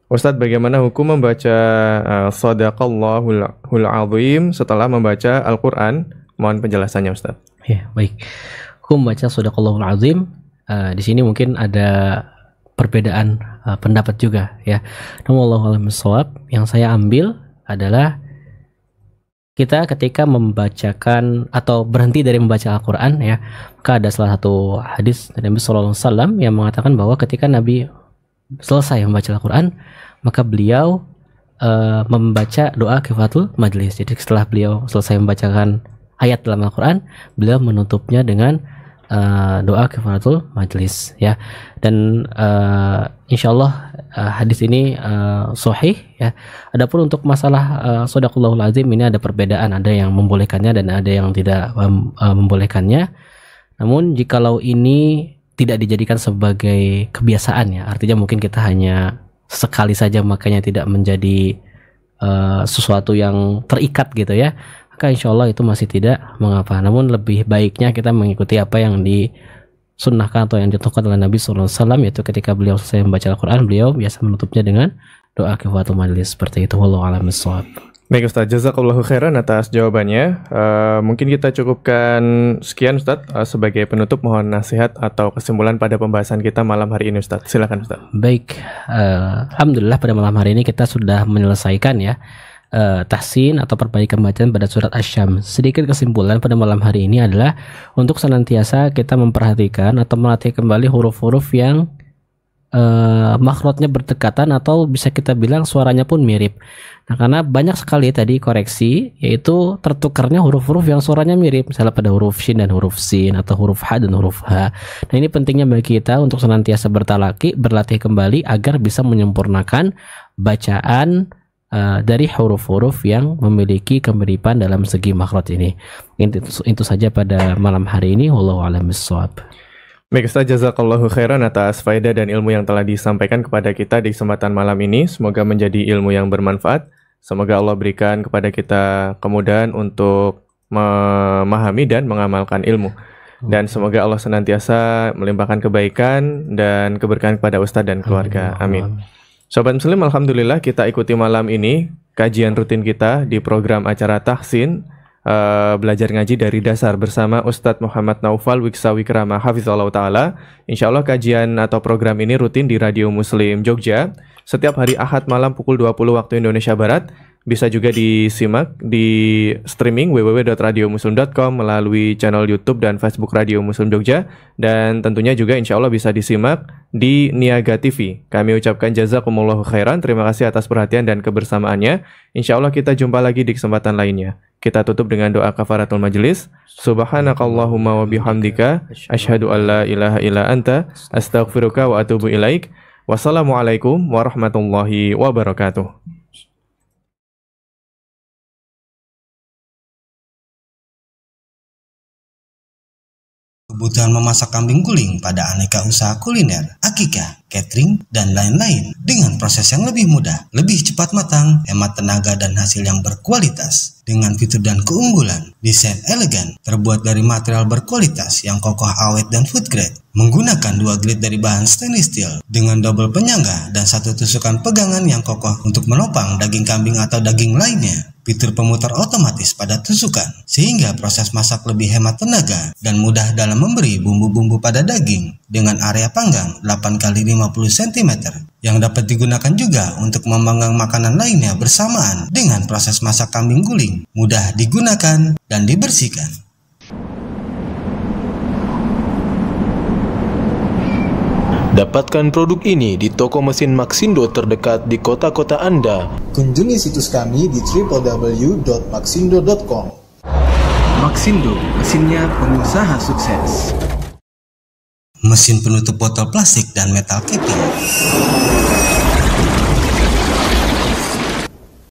Ustaz, bagaimana hukum membaca uh, sadaqallahul azim setelah membaca Al-Qur'an? Mohon penjelasannya Ustaz. Ya, baik. Hukum membaca sadaqallahul azim Eh, di sini mungkin ada perbedaan uh, pendapat juga ya. Namun Allah yang saya ambil adalah kita ketika membacakan atau berhenti dari membaca Al-Quran ya maka ada salah satu hadis dari Nabi Sallallahu Alaihi Wasallam yang mengatakan bahwa ketika Nabi selesai membaca Al-Quran maka beliau uh, membaca doa kifatul majlis jadi setelah beliau selesai membacakan ayat dalam Al-Quran beliau menutupnya dengan uh, doa kafaratul majlis ya dan uh, insyaallah uh, hadis ini uh, sohih ya adapun untuk masalah uh, sodakullahul lazim ini ada perbedaan ada yang membolehkannya dan ada yang tidak mem membolehkannya namun jikalau ini tidak dijadikan sebagai kebiasaan ya artinya mungkin kita hanya sekali saja makanya tidak menjadi uh, sesuatu yang terikat gitu ya maka insya Allah itu masih tidak mengapa. Namun lebih baiknya kita mengikuti apa yang disunnahkan atau yang ditutupkan oleh Nabi SAW yaitu ketika beliau selesai membaca Al-Quran beliau biasa menutupnya dengan doa kefatul majlis seperti itu. Wallahu a'lam bishawab. Baik Ustaz, jazakallahu khairan atas jawabannya. Uh, mungkin kita cukupkan sekian Ustaz uh, sebagai penutup mohon nasihat atau kesimpulan pada pembahasan kita malam hari ini Ustaz. Silakan Ustaz. Baik, uh, alhamdulillah pada malam hari ini kita sudah menyelesaikan ya uh, tahsin atau perbaikan bacaan pada surat asyam. Sedikit kesimpulan pada malam hari ini adalah untuk senantiasa kita memperhatikan atau melatih kembali huruf-huruf yang uh, eh, makrotnya berdekatan atau bisa kita bilang suaranya pun mirip. Nah, karena banyak sekali tadi koreksi yaitu tertukarnya huruf-huruf yang suaranya mirip, misalnya pada huruf shin dan huruf sin atau huruf h dan huruf h. Nah, ini pentingnya bagi kita untuk senantiasa bertalaki, berlatih kembali agar bisa menyempurnakan bacaan Eh, dari huruf-huruf yang memiliki kemiripan dalam segi makhraj ini. Itu, itu saja pada malam hari ini. Wallahu a'lam bishawab. Baik Ustaz, jazakallahu khairan atas faedah dan ilmu yang telah disampaikan kepada kita di kesempatan malam ini. Semoga menjadi ilmu yang bermanfaat. Semoga Allah berikan kepada kita kemudahan untuk memahami dan mengamalkan ilmu. Dan semoga Allah senantiasa melimpahkan kebaikan dan keberkahan kepada Ustaz dan keluarga. Amin. Sobat Muslim, Alhamdulillah kita ikuti malam ini kajian rutin kita di program acara Tahsin uh, Belajar Ngaji dari Dasar bersama Ustadz Muhammad Naufal Wiksawi Kerama Hafizullah Ta'ala. Insya Allah kajian atau program ini rutin di Radio Muslim Jogja setiap hari Ahad malam pukul 20 waktu Indonesia Barat bisa juga disimak di streaming www.radiomuslim.com melalui channel YouTube dan Facebook Radio Muslim Jogja. Dan tentunya juga insya Allah bisa disimak di Niaga TV. Kami ucapkan jazakumullah khairan. Terima kasih atas perhatian dan kebersamaannya. Insya Allah kita jumpa lagi di kesempatan lainnya. Kita tutup dengan doa kafaratul majelis. Subhanakallahumma wa bihamdika. Ashadu an ilaha illa anta. Astaghfiruka wa atubu ilaik. Wassalamualaikum warahmatullahi wabarakatuh. kebutuhan memasak kambing guling pada aneka usaha kuliner, akikah, catering, dan lain-lain dengan proses yang lebih mudah, lebih cepat matang, hemat tenaga dan hasil yang berkualitas. Dengan fitur dan keunggulan, desain elegan, terbuat dari material berkualitas yang kokoh awet dan food grade, menggunakan dua grid dari bahan stainless steel dengan double penyangga dan satu tusukan pegangan yang kokoh untuk menopang daging kambing atau daging lainnya fitur pemutar otomatis pada tusukan, sehingga proses masak lebih hemat tenaga dan mudah dalam memberi bumbu-bumbu pada daging dengan area panggang 8 x 5 50 cm yang dapat digunakan juga untuk memanggang makanan lainnya bersamaan dengan proses masak kambing guling, mudah digunakan dan dibersihkan. Dapatkan produk ini di toko mesin Maxindo terdekat di kota-kota Anda. Kunjungi situs kami di www.maxindo.com. Maxindo, mesinnya pengusaha sukses mesin penutup botol plastik dan metal keping.